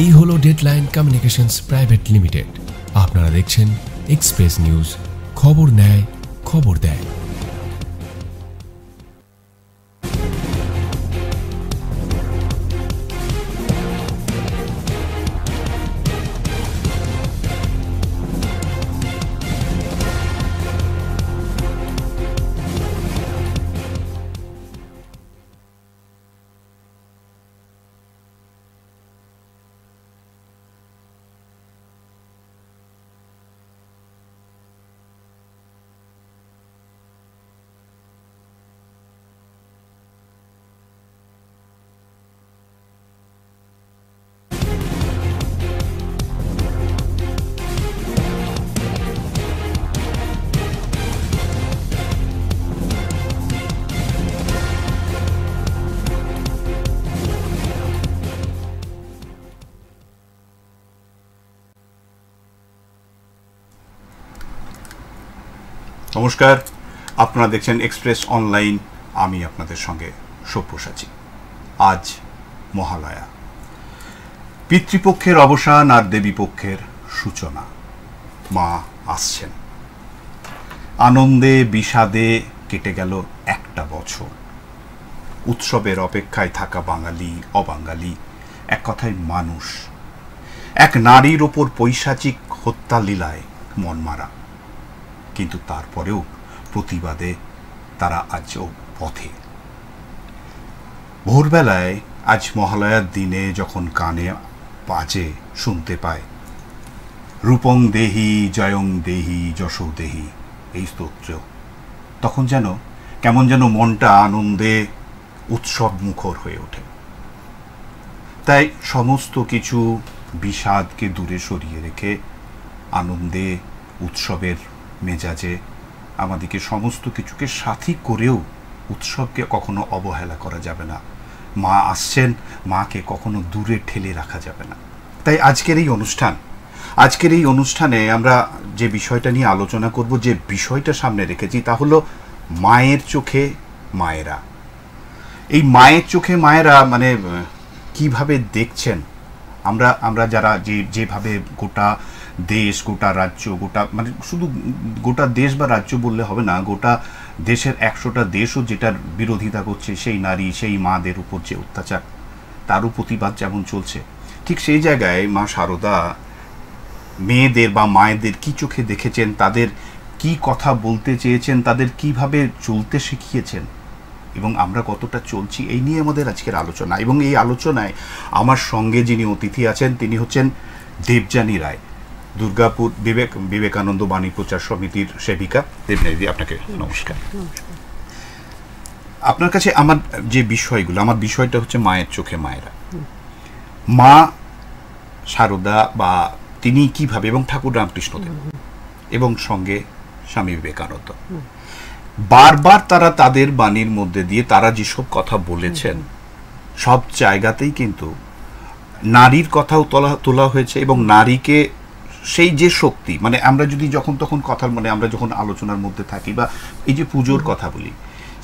এই হলো deadline communications private limited আপনারা দেখছেন এক্সপ্রেস নিউজ খবর নেয় খবর দেয় নমস্কার আপনারা দেখছেন এক্সপ্রেস অনলাইন আমি আপনাদের সঙ্গে সব্যসাচী আজ মহালয়া পিতৃপক্ষের অবসান আর দেবীপক্ষের সূচনা মা আসছেন আনন্দে বিষাদে কেটে গেল একটা বছর উৎসবের অপেক্ষায় থাকা বাঙালি অবাঙালি এক কথায় মানুষ এক নারীর ওপর পৈশাচিক হত্যা লীলায় মনমারা কিন্তু তারপরেও প্রতিবাদে তারা আজও পথে ভোরবেলায় আজ মহালয়ার দিনে যখন কানে বাজে শুনতে পায় রূপং দেহি জয়ং দেহি যশো দেহি এই স্তোত্র তখন যেন কেমন যেন মনটা আনন্দে উৎসব মুখর হয়ে ওঠে তাই সমস্ত কিছু বিষাদকে দূরে সরিয়ে রেখে আনন্দে উৎসবের মেজাজে আমাদেরকে সমস্ত কিছুকে সাথী করেও উৎসবকে কখনো অবহেলা করা যাবে না মা আসছেন মাকে কখনো দূরে ঠেলে রাখা যাবে না তাই আজকের এই অনুষ্ঠান আজকের এই অনুষ্ঠানে আমরা যে বিষয়টা নিয়ে আলোচনা করব যে বিষয়টা সামনে রেখেছি তা হলো মায়ের চোখে মায়েরা এই মায়ের চোখে মায়েরা মানে কিভাবে দেখছেন আমরা আমরা যারা যে যেভাবে গোটা দেশ গোটা রাজ্য গোটা মানে শুধু গোটা দেশ বা রাজ্য বললে হবে না গোটা দেশের একশোটা দেশও যেটার বিরোধিতা করছে সেই নারী সেই মাদের উপর যে অত্যাচার তারও প্রতিবাদ যেমন চলছে ঠিক সেই জায়গায় মা শারদা মেয়েদের বা মায়েদের কি চোখে দেখেছেন তাদের কি কথা বলতে চেয়েছেন তাদের কিভাবে চলতে শিখিয়েছেন এবং আমরা কতটা চলছি এই নিয়ে আমাদের আজকের আলোচনা এবং এই আলোচনায় আমার সঙ্গে যিনি অতিথি আছেন তিনি হচ্ছেন দেবযানী রায় দুর্গাপুর বিবেক বিবেকানন্দ বাণী প্রচার সমিতির সেবিকা দেবনাইদি আপনাকে নমস্কার আপনার কাছে আমার যে বিষয়গুলো আমার বিষয়টা হচ্ছে মায়ের চোখে মায়েরা মা সারদা বা তিনি কিভাবে এবং ঠাকুর রামকৃষ্ণদেব এবং সঙ্গে স্বামী বিবেকানন্দ বারবার তারা তাদের বাণীর মধ্যে দিয়ে তারা যেসব কথা বলেছেন সব জায়গাতেই কিন্তু নারীর কথাও তোলা তোলা হয়েছে এবং নারীকে সেই যে শক্তি মানে আমরা যদি যখন তখন কথার মানে আমরা যখন আলোচনার মধ্যে থাকি বা এই যে পুজোর কথা বলি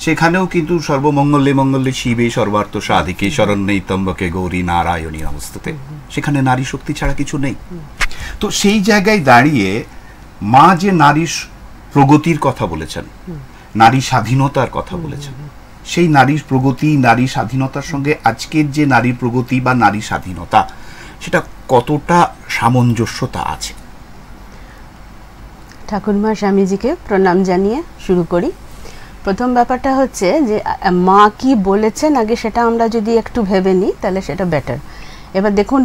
সেখানেও কিন্তু সর্বমঙ্গলে মঙ্গলে শিবে সর্বার্থ সাধিকে শরণ্যেই তম্বকে গৌরী নারায়ণী অবস্থাতে সেখানে নারী শক্তি ছাড়া কিছু নেই তো সেই জায়গায় দাঁড়িয়ে মা যে নারীর প্রগতির কথা বলেছেন নারী স্বাধীনতার কথা বলেছেন সেই নারীর প্রগতি নারী স্বাধীনতার সঙ্গে আজকের যে নারী প্রগতি বা নারী স্বাধীনতা সেটা কতটা সামঞ্জস্যতা আছে ঠাকুরমা স্বামীজিকে প্রণাম জানিয়ে শুরু করি প্রথম ব্যাপারটা হচ্ছে যে মা কি বলেছেন আগে সেটা আমরা যদি একটু ভেবে নিই তাহলে সেটা বেটার এবার দেখুন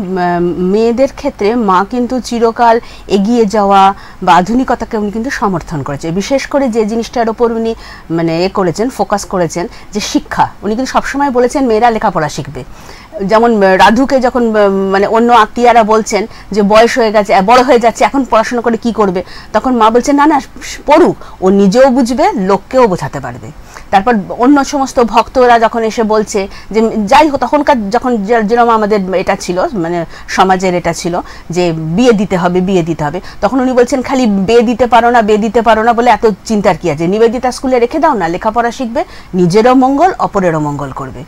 মেয়েদের ক্ষেত্রে মা কিন্তু চিরকাল এগিয়ে যাওয়া বা আধুনিকতাকে উনি কিন্তু সমর্থন করেছে বিশেষ করে যে জিনিসটার ওপর উনি মানে এ করেছেন ফোকাস করেছেন যে শিক্ষা উনি কিন্তু সবসময় বলেছেন মেয়েরা লেখাপড়া শিখবে যেমন রাধুকে যখন মানে অন্য আত্মীয়রা বলছেন যে বয়স হয়ে গেছে বড় হয়ে যাচ্ছে এখন পড়াশোনা করে কি করবে তখন মা বলছেন না না পড়ুক ও নিজেও বুঝবে লোককেও বোঝাতে পারবে তারপর অন্য সমস্ত ভক্তরা যখন এসে বলছে যে যাই হোক তখনকার যখন যেরকম আমাদের এটা ছিল মানে সমাজের এটা ছিল যে বিয়ে দিতে হবে বিয়ে দিতে হবে তখন উনি বলছেন খালি বিয়ে দিতে পারো না বিয়ে দিতে পারো না বলে এত চিন্তার কি আছে নিবেদিতা স্কুলে রেখে দাও না লেখাপড়া শিখবে নিজেরও মঙ্গল অপরেরও মঙ্গল করবে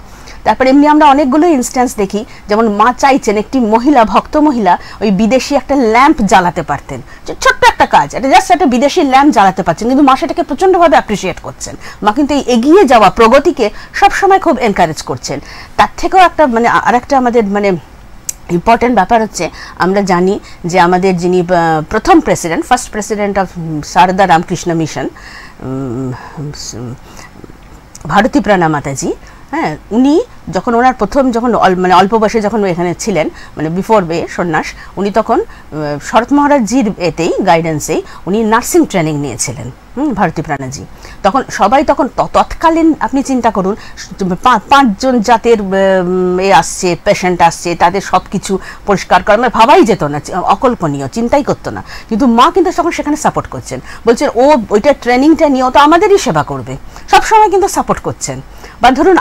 তারপর এমনি আমরা অনেকগুলো ইনস্ট্যান্স দেখি যেমন মা চাইছেন একটি মহিলা ভক্ত মহিলা ওই বিদেশি একটা ল্যাম্প জ্বালাতে পারতেন ছোট্ট একটা কাজ এটা জাস্ট একটা বিদেশি ল্যাম্প জ্বালাতে পারছেন কিন্তু মা সেটাকে প্রচণ্ডভাবে অ্যাপ্রিসিয়েট করছেন মা কিন্তু এই এগিয়ে যাওয়া প্রগতিকে সবসময় খুব এনকারেজ করছেন তার থেকেও একটা মানে আরেকটা আমাদের মানে ইম্পর্টেন্ট ব্যাপার হচ্ছে আমরা জানি যে আমাদের যিনি প্রথম president first president of Sarada Ramakrishna mission Bharati Prana Mataji হ্যাঁ উনি যখন ওনার প্রথম যখন মানে অল্প বয়সে যখন এখানে ছিলেন মানে বিফোর বে সন্ন্যাস উনি তখন শরৎ মহারাজজির এতেই গাইডেন্সেই উনি নার্সিং ট্রেনিং নিয়েছিলেন ভারতী প্রাণাজি তখন সবাই তখন তৎকালীন আপনি চিন্তা করুন পাঁচজন জাতের এ আসছে পেশেন্ট আসছে তাদের সব কিছু পরিষ্কার করা মানে ভাবাই যেত না অকল্পনীয় চিন্তাই করতো না কিন্তু মা কিন্তু তখন সেখানে সাপোর্ট করছেন বলছেন ও ওইটা ট্রেনিংটা নিয়ে তো আমাদেরই সেবা করবে সবসময় কিন্তু সাপোর্ট করছেন বা ধরুন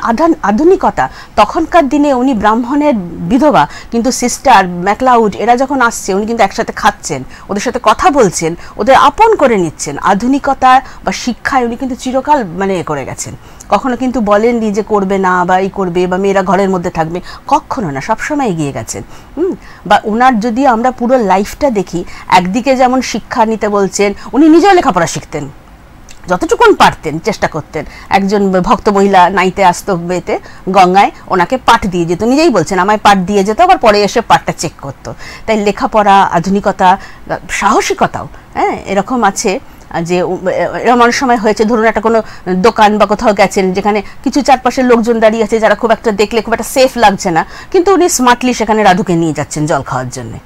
আধুনিকতা তখনকার দিনে উনি ব্রাহ্মণের বিধবা কিন্তু সিস্টার ম্যাকলাউড এরা যখন আসছে উনি কিন্তু একসাথে খাচ্ছেন ওদের সাথে কথা বলছেন ওদের আপন করে নিচ্ছেন আধুনিকতা বা শিক্ষায় উনি কিন্তু চিরকাল মানে এ করে গেছেন কখনো কিন্তু বলেননি যে করবে না বা এই করবে বা মেয়েরা ঘরের মধ্যে থাকবে কখনো না সবসময় এগিয়ে গেছেন বা ওনার যদি আমরা পুরো লাইফটা দেখি একদিকে যেমন শিক্ষা নিতে বলছেন উনি নিজেও লেখাপড়া শিখতেন যতটুকুন পারতেন চেষ্টা করতেন একজন ভক্ত মহিলা নাইতে আসতো বেতে গঙ্গায় ওনাকে পাট দিয়ে যেত নিজেই বলছেন আমায় পাট দিয়ে যেত আবার পরে এসে পাঠটা চেক করতো তাই লেখাপড়া আধুনিকতা সাহসিকতাও হ্যাঁ এরকম আছে যে এরকম অনেক সময় হয়েছে ধরুন একটা কোনো দোকান বা কোথাও গেছেন যেখানে কিছু চারপাশের লোকজন দাঁড়িয়ে আছে যারা খুব একটা দেখলে খুব একটা সেফ লাগছে না কিন্তু উনি স্মার্টলি সেখানে রাধুকে নিয়ে যাচ্ছেন জল খাওয়ার জন্যে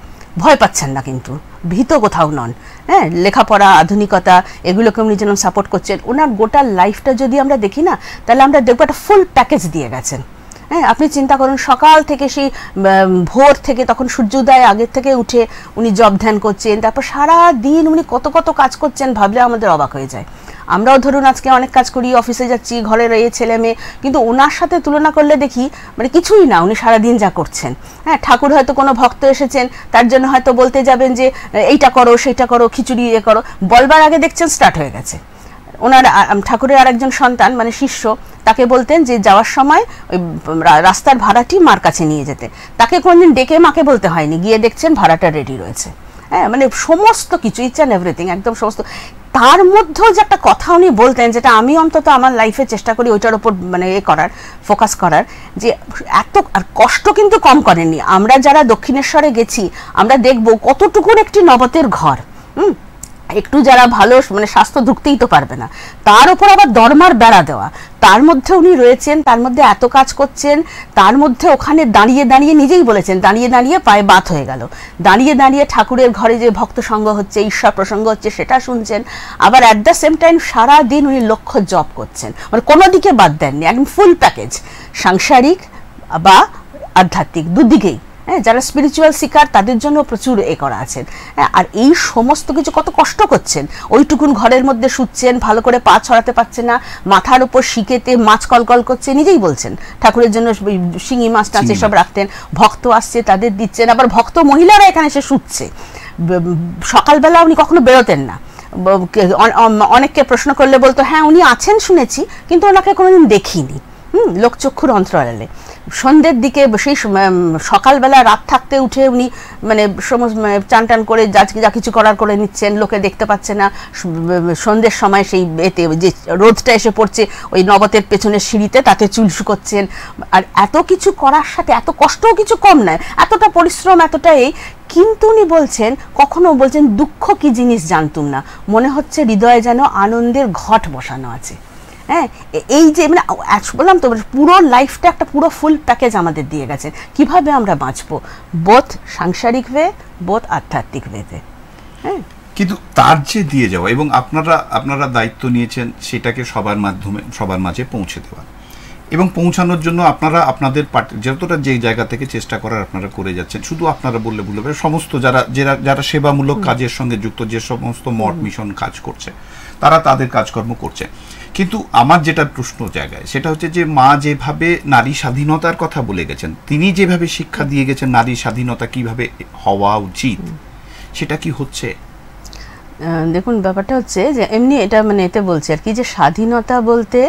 ভয় পাচ্ছেন না কিন্তু ভীত কোথাও নন হ্যাঁ লেখাপড়া আধুনিকতা এগুলোকে উনি যেন সাপোর্ট করছেন ওনার গোটা লাইফটা যদি আমরা দেখি না তাহলে আমরা দেখবো একটা ফুল প্যাকেজ দিয়ে গেছেন হ্যাঁ আপনি চিন্তা করুন সকাল থেকে সেই ভোর থেকে তখন সূর্যোদয় আগের থেকে উঠে উনি জব ধ্যান করছেন তারপর সারা দিন উনি কত কত কাজ করছেন ভাবলে আমাদের অবাক হয়ে যায় আমরাও ধরুন আজকে অনেক কাজ করি অফিসে যাচ্ছি ঘরের এই ছেলে মেয়ে কিন্তু ওনার সাথে তুলনা করলে দেখি মানে কিছুই না উনি সারাদিন যা করছেন হ্যাঁ ঠাকুর হয়তো কোনো ভক্ত এসেছেন তার জন্য হয়তো বলতে যাবেন যে এইটা করো সেইটা করো খিচুড়ি এ ইয়ে করো বলবার আগে দেখছেন স্টার্ট হয়ে গেছে ওনার ঠাকুরের আরেকজন সন্তান মানে শিষ্য তাকে বলতেন যে যাওয়ার সময় ওই রাস্তার ভাড়াটি মার কাছে নিয়ে যেতে তাকে কোনদিন ডেকে মাকে বলতে হয়নি গিয়ে দেখছেন ভাড়াটা রেডি রয়েছে হ্যাঁ মানে সমস্ত কিছু ইচ অ্যান্ড এভরিথিং একদম সমস্ত তার মধ্যেও যে একটা কথা উনি বলতেন যেটা আমি অন্তত আমার লাইফে চেষ্টা করি ওইটার ওপর মানে এ করার ফোকাস করার যে এত আর কষ্ট কিন্তু কম করেননি আমরা যারা দক্ষিণেশ্বরে গেছি আমরা দেখব কতটুকুর একটি নবতের ঘর হুম একটু যারা ভালো মানে স্বাস্থ্য ঢুকতেই তো পারবে না তার উপর আবার দরমার বেড়া দেওয়া তার মধ্যে উনি রয়েছেন তার মধ্যে এত কাজ করছেন তার মধ্যে ওখানে দাঁড়িয়ে দাঁড়িয়ে নিজেই বলেছেন দাঁড়িয়ে দাঁড়িয়ে পায়ে বাত হয়ে গেল দাঁড়িয়ে দাঁড়িয়ে ঠাকুরের ঘরে যে ভক্ত সঙ্গ হচ্ছে ঈশ্বর প্রসঙ্গ হচ্ছে সেটা শুনছেন আবার অ্যাট দ্য সেম টাইম সারাদিন উনি লক্ষ্য জব করছেন মানে কোনো দিকে বাদ দেননি একদম ফুল প্যাকেজ সাংসারিক বা আধ্যাত্মিক দুদিকেই হ্যাঁ যারা স্পিরিচুয়াল শিকার তাদের জন্য প্রচুর এ করা আছেন হ্যাঁ, আর এই সমস্ত কিছু কত কষ্ট করছেন ওইটুকুন ঘরের মধ্যে শুচ্ছেন ভালো করে পা ছড়াতে পারছে না মাথার উপর শিকেতে মাছ কলকল করছে নিজেই বলছেন ঠাকুরের জন্য শিঙি মাছ টাছ এসব রাখতেন ভক্ত আসছে তাদের দিচ্ছেন আবার ভক্ত মহিলারা এখানে এসে শুচ্ছে সকালবেলা উনি কখনো বেরোতেন না অনেককে প্রশ্ন করলে বলতো হ্যাঁ উনি আছেন শুনেছি কিন্তু ওনাকে কোনোদিন দেখিনি হুম লোকচক্ষুর অন্তরালে সন্ধ্যের দিকে সেই সকালবেলা রাত থাকতে উঠে উনি মানে সমস্ত মানে, চান টান করে যা যা কিছু করার করে নিচ্ছেন লোকে দেখতে পাচ্ছে না সন্ধ্যের সময় সেই এতে যে রোদটা এসে পড়ছে ওই নবতের পেছনের সিঁড়িতে তাতে চুল শুকোচ্ছেন আর এত কিছু করার সাথে এত কষ্টও কিছু কম নয় এতটা পরিশ্রম এতটা এই কিন্তু উনি বলছেন কখনো বলছেন দুঃখ কি জিনিস জানতুম না মনে হচ্ছে হৃদয়ে যেন আনন্দের ঘট বসানো আছে হ্যাঁ এই যে মানে বললাম তো মানে পুরো লাইফটা একটা পুরো ফুল প্যাকেজ আমাদের দিয়ে গেছেন কিভাবে আমরা বাঁচবো বোধ সাংসারিক ওয়ে বোধ আধ্যাত্মিক ওয়েতে হ্যাঁ কিন্তু তার যে দিয়ে যাওয়া এবং আপনারা আপনারা দায়িত্ব নিয়েছেন সেটাকে সবার মাধ্যমে সবার মাঝে পৌঁছে দেওয়া এবং পৌঁছানোর জন্য আপনারা আপনাদের যতটা যে জায়গা থেকে চেষ্টা করার আপনারা করে যাচ্ছেন শুধু আপনারা বললে বললে সমস্ত যারা যারা যারা সেবামূলক কাজের সঙ্গে যুক্ত যে সমস্ত মঠ মিশন কাজ করছে তারা তাদের কাজকর্ম করছে কিন্তু আমার যেটা প্রশ্ন জায়গায় সেটা হচ্ছে যে মা যেভাবে নারী স্বাধীনতার কথা বলে গেছেন তিনি যেভাবে শিক্ষা দিয়ে গেছেন নারী স্বাধীনতা কিভাবে হওয়া উচিত সেটা কি হচ্ছে দেখুন ব্যাপারটা হচ্ছে যে এমনি এটা মানে এতে বলছি আর কি যে স্বাধীনতা বলতে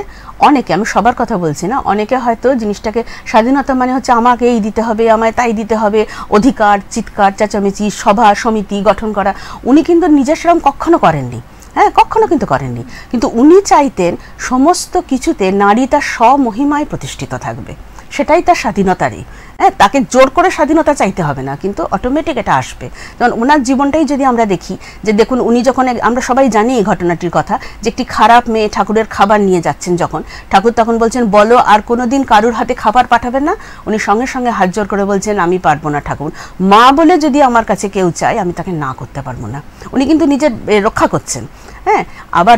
অনেকে আমি সবার কথা বলছি না অনেকে হয়তো জিনিসটাকে স্বাধীনতা মানে হচ্ছে আমাকে এই দিতে হবে আমায় তাই দিতে হবে অধিকার চিৎকার চেঁচামেচি সভা সমিতি গঠন করা উনি কিন্তু নিজের সেরম কখনো করেননি হ্যাঁ কখনো কিন্তু করেননি কিন্তু উনি চাইতেন সমস্ত কিছুতে নারী তার স্বমহিমায় প্রতিষ্ঠিত থাকবে সেটাই তার স্বাধীনতারই হ্যাঁ তাকে জোর করে স্বাধীনতা চাইতে হবে না কিন্তু অটোমেটিক এটা আসবে যেমন ওনার জীবনটাই যদি আমরা দেখি যে দেখুন উনি যখন আমরা সবাই জানি এই ঘটনাটির কথা যে একটি খারাপ মেয়ে ঠাকুরের খাবার নিয়ে যাচ্ছেন যখন ঠাকুর তখন বলছেন বলো আর কোনো দিন কারুর হাতে খাবার পাঠাবেন না উনি সঙ্গে সঙ্গে হাত জোর করে বলছেন আমি পারবো না ঠাকুর মা বলে যদি আমার কাছে কেউ চায় আমি তাকে না করতে পারবো না উনি কিন্তু নিজের রক্ষা করছেন হ্যাঁ আবার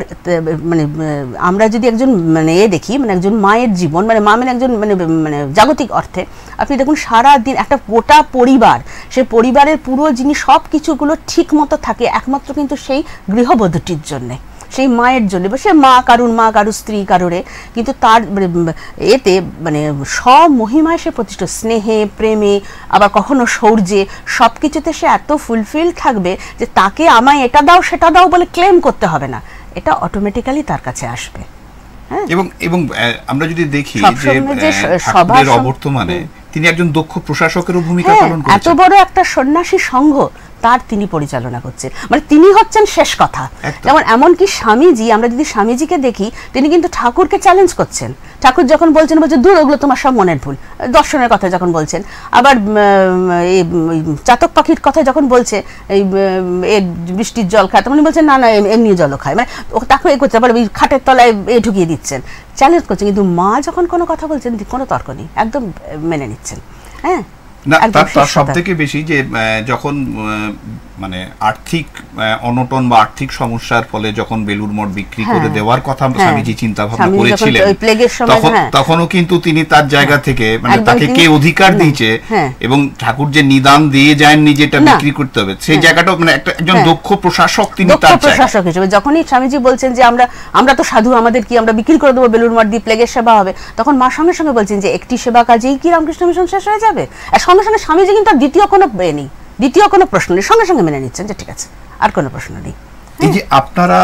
মানে আমরা যদি একজন মানে এ দেখি মানে একজন মায়ের জীবন মানে মা মানে একজন মানে মানে জাগতিক অর্থে আপনি দেখুন সারা দিন একটা গোটা পরিবার সে পরিবারের পুরো জিনিস সব কিছুগুলো ঠিক মতো থাকে একমাত্র কিন্তু সেই গৃহবধূটির জন্যে সেই মায়ের জন্য বা সে মা কারুর মা কারুর স্ত্রী কারুরে কিন্তু তার মানে, এতে মানে মহিমায় সে প্রতিষ্ঠিত স্নেহে প্রেমে আবার কখনো শৌর্যে সব কিছুতে সে এত ফুলফিল থাকবে যে তাকে আমায় এটা দাও সেটা দাও বলে ক্লেম করতে হবে না এটা অটোমেটিক্যালি তার কাছে আসবে হ্যাঁ? এবং এবং আমরা যদি দেখি যে সবার অবর্তমানে তিনি একজন দক্ষ প্রশাসকের ভূমিকা হ্যাঁ, পালন করেছেন এত বড় একটা সন্ন্যাসী সংঘ তার তিনি পরিচালনা করছেন মানে তিনি হচ্ছেন শেষ কথা যেমন এমনকি স্বামীজি আমরা যদি স্বামীজিকে দেখি তিনি কিন্তু ঠাকুরকে চ্যালেঞ্জ করছেন ঠাকুর যখন বলছেন বলছে দূর ওগুলো তোমার সব মনের ভুল দর্শনের কথা যখন বলছেন আবার চাতক পাখির কথা যখন বলছে এই বৃষ্টির জল খায় তখন বলছেন না না এমনি জলও খায় মানে তাকে এ করতে ওই খাটের তলায় এ ঢুকিয়ে দিচ্ছেন চ্যালেঞ্জ করছেন কিন্তু মা যখন কোনো কথা বলছেন কোনো তর্ক নেই একদম মেনে নিচ্ছেন হ্যাঁ না তার সব থেকে বেশি যে যখন মানে আর্থিক অনটন বা আর্থিক সমস্যার ফলে যখন বেলুর মঠ বিক্রি করে হ্যাঁ। দেওয়ার কথা হ্যাঁ। স্বামীজি চিন্তা ভাবনা করেছিলেন তখন হ্যাঁ। তখনও কিন্তু তিনি তার জায়গা থেকে মানে তাকে কে অধিকার দিয়েছে এবং ঠাকুর যে নিদান দিয়ে যায়নি যেটা বিক্রি করতে হবে সেই জায়গাটা মানে একটা একজন দক্ষ প্রশাসক তিনি তার প্রশাসক হিসেবে যখনই স্বামীজি বলছেন যে আমরা আমরা তো সাধু আমাদের কি আমরা বিক্রি করে দেবো বেলুর মঠ দিয়ে প্লেগের সেবা হবে তখন মা সঙ্গে সঙ্গে বলছেন যে একটি সেবা কাজেই কি রামকৃষ্ণ মিশন শেষ হয়ে যাবে আর সঙ্গে সঙ্গে স্বামীজি কিন্তু দ্বিতীয় কোনো নেই দ্বিতীয় কোনো প্রশ্ন নেই সঙ্গে সঙ্গে মেনে নিচ্ছেন যে ঠিক আছে আর কোনো প্রশ্ন নেই এই যে হ্যাঁ। আপনারা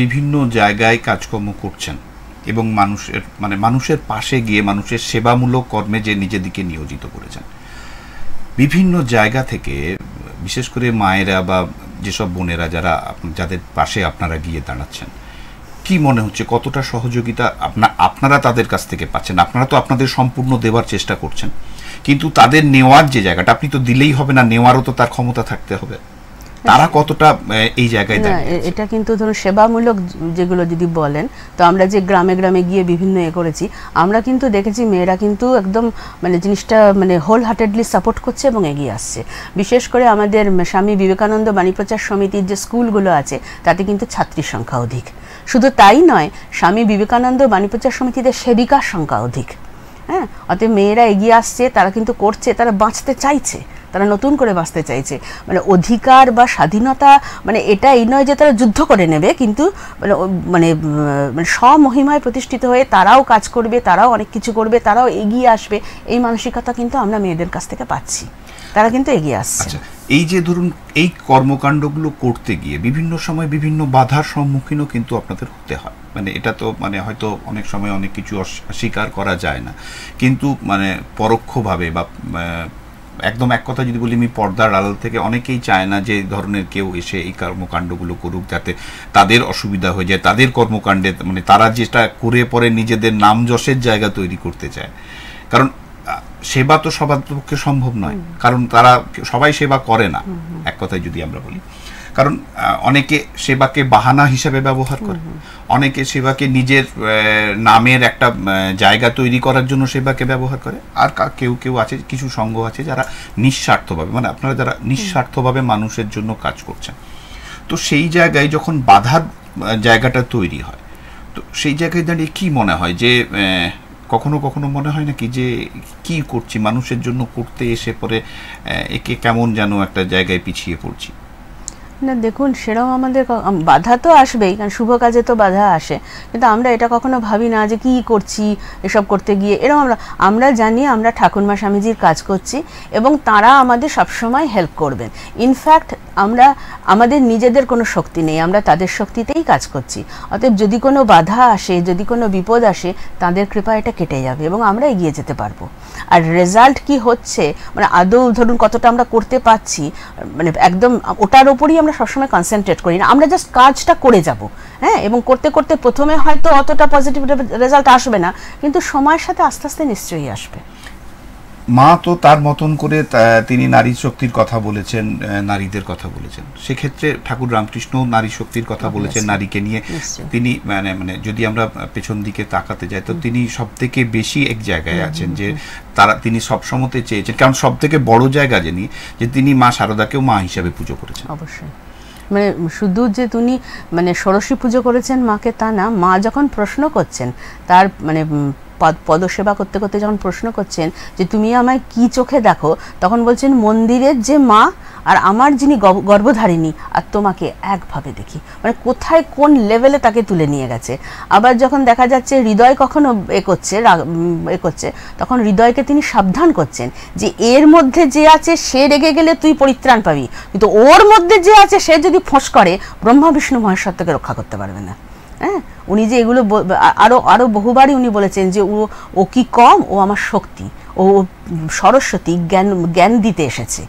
বিভিন্ন জায়গায় কাজকর্ম করছেন এবং মানুষের মানে মানুষের পাশে গিয়ে মানুষের সেবামূলক কর্মে যে নিজেদিকে নিয়োজিত করেছেন বিভিন্ন জায়গা থেকে বিশেষ করে মায়েরা বা যেসব বোনেরা যারা যাদের পাশে আপনারা গিয়ে দাঁড়াচ্ছেন কি মনে হচ্ছে কতটা সহযোগিতা আপনারা তাদের কাছ থেকে পাচ্ছেন আপনারা তো আপনাদের সম্পূর্ণ দেওয়ার চেষ্টা করছেন কিন্তু তাদের নেওয়ার যে জায়গাটা আপনি তো দিলেই হবে না নেওয়ারও তো তার ক্ষমতা থাকতে হবে তারা আচ্ছা। কতটা এই জায়গায় এটা কিন্তু ধরুন সেবামূলক যেগুলো যদি বলেন তো আমরা যে গ্রামে গ্রামে গিয়ে বিভিন্ন এ করেছি আমরা কিন্তু দেখেছি মেয়েরা কিন্তু একদম মানে জিনিসটা মানে হোল হার্টেডলি সাপোর্ট করছে এবং এগিয়ে আসছে বিশেষ করে আমাদের স্বামী বিবেকানন্দ বাণীপ্রচার সমিতির যে স্কুলগুলো আছে তাতে কিন্তু ছাত্রীর সংখ্যা অধিক শুধু তাই নয় স্বামী বিবেকানন্দ বাণীপ্রচার সমিতিতে সেবিকার সংখ্যা অধিক হ্যাঁ অতএব মেয়েরা এগিয়ে আসছে তারা কিন্তু করছে তারা বাঁচতে চাইছে তারা নতুন করে বাঁচতে চাইছে মানে অধিকার বা স্বাধীনতা মানে এটা এই নয় যে তারা যুদ্ধ করে নেবে কিন্তু মানে মানে, মানে স্বমহিমায় প্রতিষ্ঠিত হয়ে তারাও কাজ করবে তারাও অনেক কিছু করবে তারাও এগিয়ে আসবে এই মানসিকতা কিন্তু আমরা মেয়েদের কাছ থেকে পাচ্ছি তারা কিন্তু এগিয়ে আসছে আচ্ছা, এই যে ধরুন এই কর্মকাণ্ডগুলো করতে গিয়ে বিভিন্ন সময় বিভিন্ন বাধার সম্মুখীনও কিন্তু আপনাদের হতে হয় মানে এটা তো মানে হয়তো অনেক সময় অনেক কিছু অস্বীকার করা যায় না কিন্তু মানে পরোক্ষভাবে বা একদম এক কথা যদি বলি আমি পর্দার আড়াল থেকে অনেকেই চায় না যে ধরনের কেউ এসে এই কর্মকাণ্ডগুলো করুক যাতে তাদের অসুবিধা হয়ে যায় তাদের কর্মকাণ্ডে মানে তারা যেটা করে পরে নিজেদের নাম যশের জায়গা তৈরি করতে চায় কারণ সেবা তো সবার পক্ষে সম্ভব নয় কারণ তারা সবাই সেবা করে না এক কথায় যদি আমরা বলি কারণ অনেকে সেবাকে বাহানা হিসেবে ব্যবহার করে অনেকে সেবাকে নিজের নামের একটা জায়গা তৈরি করার জন্য সেবাকে ব্যবহার করে আর কেউ কেউ আছে কিছু সঙ্গ আছে যারা নিঃস্বার্থভাবে মানে আপনারা যারা নিঃস্বার্থভাবে মানুষের জন্য কাজ করছেন তো সেই জায়গায় যখন বাধার জায়গাটা তৈরি হয় তো সেই জায়গায় দাঁড়িয়ে কি মনে হয় যে কখনো কখনো মনে হয় নাকি যে কি করছি মানুষের জন্য করতে এসে পরে একে কেমন যেন একটা জায়গায় পিছিয়ে পড়ছি না দেখুন সেরকম আমাদের বাধা তো আসবেই কারণ শুভ কাজে তো বাধা আসে কিন্তু আমরা এটা কখনো ভাবি না যে কী করছি এসব করতে গিয়ে এরকম আমরা আমরা জানি আমরা ঠাকুরমা স্বামীজির কাজ করছি এবং তারা আমাদের সবসময় হেল্প করবেন ইনফ্যাক্ট আমরা আমাদের নিজেদের কোনো শক্তি নেই আমরা তাদের শক্তিতেই কাজ করছি অতএব যদি কোনো বাধা আসে যদি কোনো বিপদ আসে তাদের কৃপা এটা কেটে যাবে এবং আমরা এগিয়ে যেতে পারবো আর রেজাল্ট কি হচ্ছে মানে আদৌ ধরুন কতটা আমরা করতে পারছি মানে একদম ওটার ওপরই আমরা আমরা সবসময় কনসেন্ট্রেট করি না আমরা জাস্ট কাজটা করে যাব হ্যাঁ এবং করতে করতে প্রথমে হয়তো অতটা পজিটিভ রেজাল্ট আসবে না কিন্তু সময়ের সাথে আস্তে আস্তে নিশ্চয়ই আসবে মা তো তার মতন করে তিনি নারী শক্তির কথা বলেছেন নারীদের কথা বলেছেন সেক্ষেত্রে ঠাকুর রামকৃষ্ণ নারী শক্তির কথা বলেছেন নারীকে নিয়ে তিনি মানে মানে যদি আমরা পেছন দিকে তাকাতে যাই তো তিনি সব থেকে বেশি এক জায়গায় আছেন যে তারা তিনি সময়তে চেয়েছেন কারণ সব থেকে বড় জায়গা যিনি যে তিনি মা শারদাকেও মা হিসাবে পুজো করেছেন অবশ্যই মানে শুধু যে তিনি মানে ষোড়শী পুজো করেছেন মাকে তা না মা যখন প্রশ্ন করছেন তার মানে পদসেবা করতে করতে যখন প্রশ্ন করছেন যে তুমি আমায় কি চোখে দেখো তখন বলছেন মন্দিরের যে মা আর আমার যিনি গর্ভধারিণী আর তোমাকে একভাবে দেখি মানে কোথায় কোন লেভেলে তাকে তুলে নিয়ে গেছে আবার যখন দেখা যাচ্ছে হৃদয় কখনো এ করছে এ করছে তখন হৃদয়কে তিনি সাবধান করছেন যে এর মধ্যে যে আছে সে রেগে গেলে তুই পরিত্রাণ পাবি কিন্তু ওর মধ্যে যে আছে সে যদি ফোঁস করে ব্রহ্মা বিষ্ণু মহেশ্বর রক্ষা করতে পারবে না হ্যাঁ উনি যে এগুলো আরও আরও বহুবারই উনি বলেছেন যে ও ও কি কম ও আমার শক্তি ও সরস্বতী জ্ঞান জ্ঞান দিতে এসেছে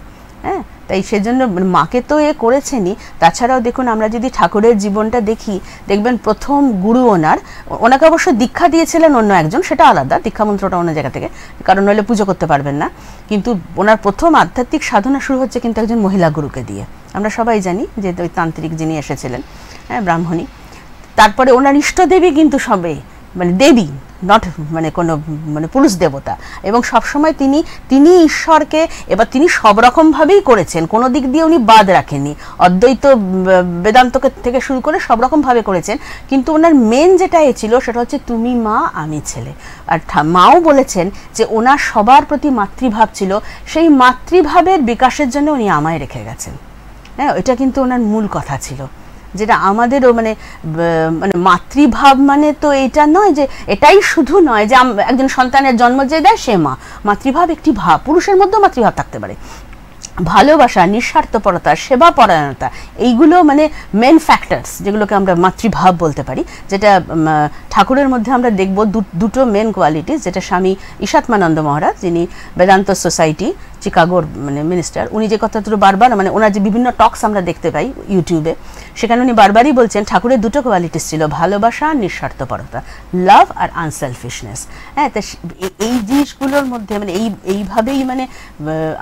হ্যাঁ তাই সেজন্য মাকে তো এ করেছেনই তাছাড়াও দেখুন আমরা যদি ঠাকুরের জীবনটা দেখি দেখবেন প্রথম গুরু ওনার ওনাকে অবশ্য দীক্ষা দিয়েছিলেন অন্য একজন সেটা আলাদা দীক্ষা মন্ত্রটা অন্য জায়গা থেকে কারণ নইলে পুজো করতে পারবেন না কিন্তু ওনার প্রথম আধ্যাত্মিক সাধনা শুরু হচ্ছে কিন্তু একজন মহিলা গুরুকে দিয়ে আমরা সবাই জানি যে ওই তান্ত্রিক যিনি এসেছিলেন হ্যাঁ ব্রাহ্মণী তারপরে ওনার ইষ্ট দেবী কিন্তু সবে মানে দেবী নট মানে কোনো মানে পুরুষ দেবতা এবং সবসময় তিনি তিনি ঈশ্বরকে এবার তিনি সব রকমভাবেই করেছেন কোনো দিক দিয়ে উনি বাদ রাখেননি অদ্বৈত বেদান্তকে থেকে শুরু করে সব রকমভাবে করেছেন কিন্তু ওনার মেন যেটা ছিল সেটা হচ্ছে তুমি মা আমি ছেলে আর মাও বলেছেন যে ওনার সবার প্রতি মাতৃভাব ছিল সেই মাতৃভাবের বিকাশের জন্য উনি আমায় রেখে গেছেন হ্যাঁ এটা কিন্তু ওনার মূল কথা ছিল যেটা আমাদেরও মানে মানে মাতৃভাব মানে তো এটা নয় যে এটাই শুধু নয় যে একজন সন্তানের জন্ম যে দেয় সে মা মাতৃভাব একটি ভাব পুরুষের মধ্যেও মাতৃভাব থাকতে পারে ভালোবাসা নিঃস্বার্থপরতা সেবা পরায়ণতা এইগুলো মানে মেন ফ্যাক্টরস যেগুলোকে আমরা মাতৃভাব বলতে পারি যেটা ঠাকুরের মধ্যে আমরা দেখব দুটো মেন কোয়ালিটিস যেটা স্বামী ঈশাৎমানন্দ মহারাজ যিনি বেদান্ত সোসাইটি চিকাগোর মানে মিনিস্টার উনি যে কথাগুলো বারবার মানে ওনার যে বিভিন্ন টক্স আমরা দেখতে পাই ইউটিউবে সেখানে উনি বারবারই বলছেন ঠাকুরের দুটো কোয়ালিটিস ছিল ভালোবাসা আর নিঃস্বার্থপরতা লাভ আর আনসেলফিশনেস হ্যাঁ তা এই জিনিসগুলোর মধ্যে মানে এই এইভাবেই মানে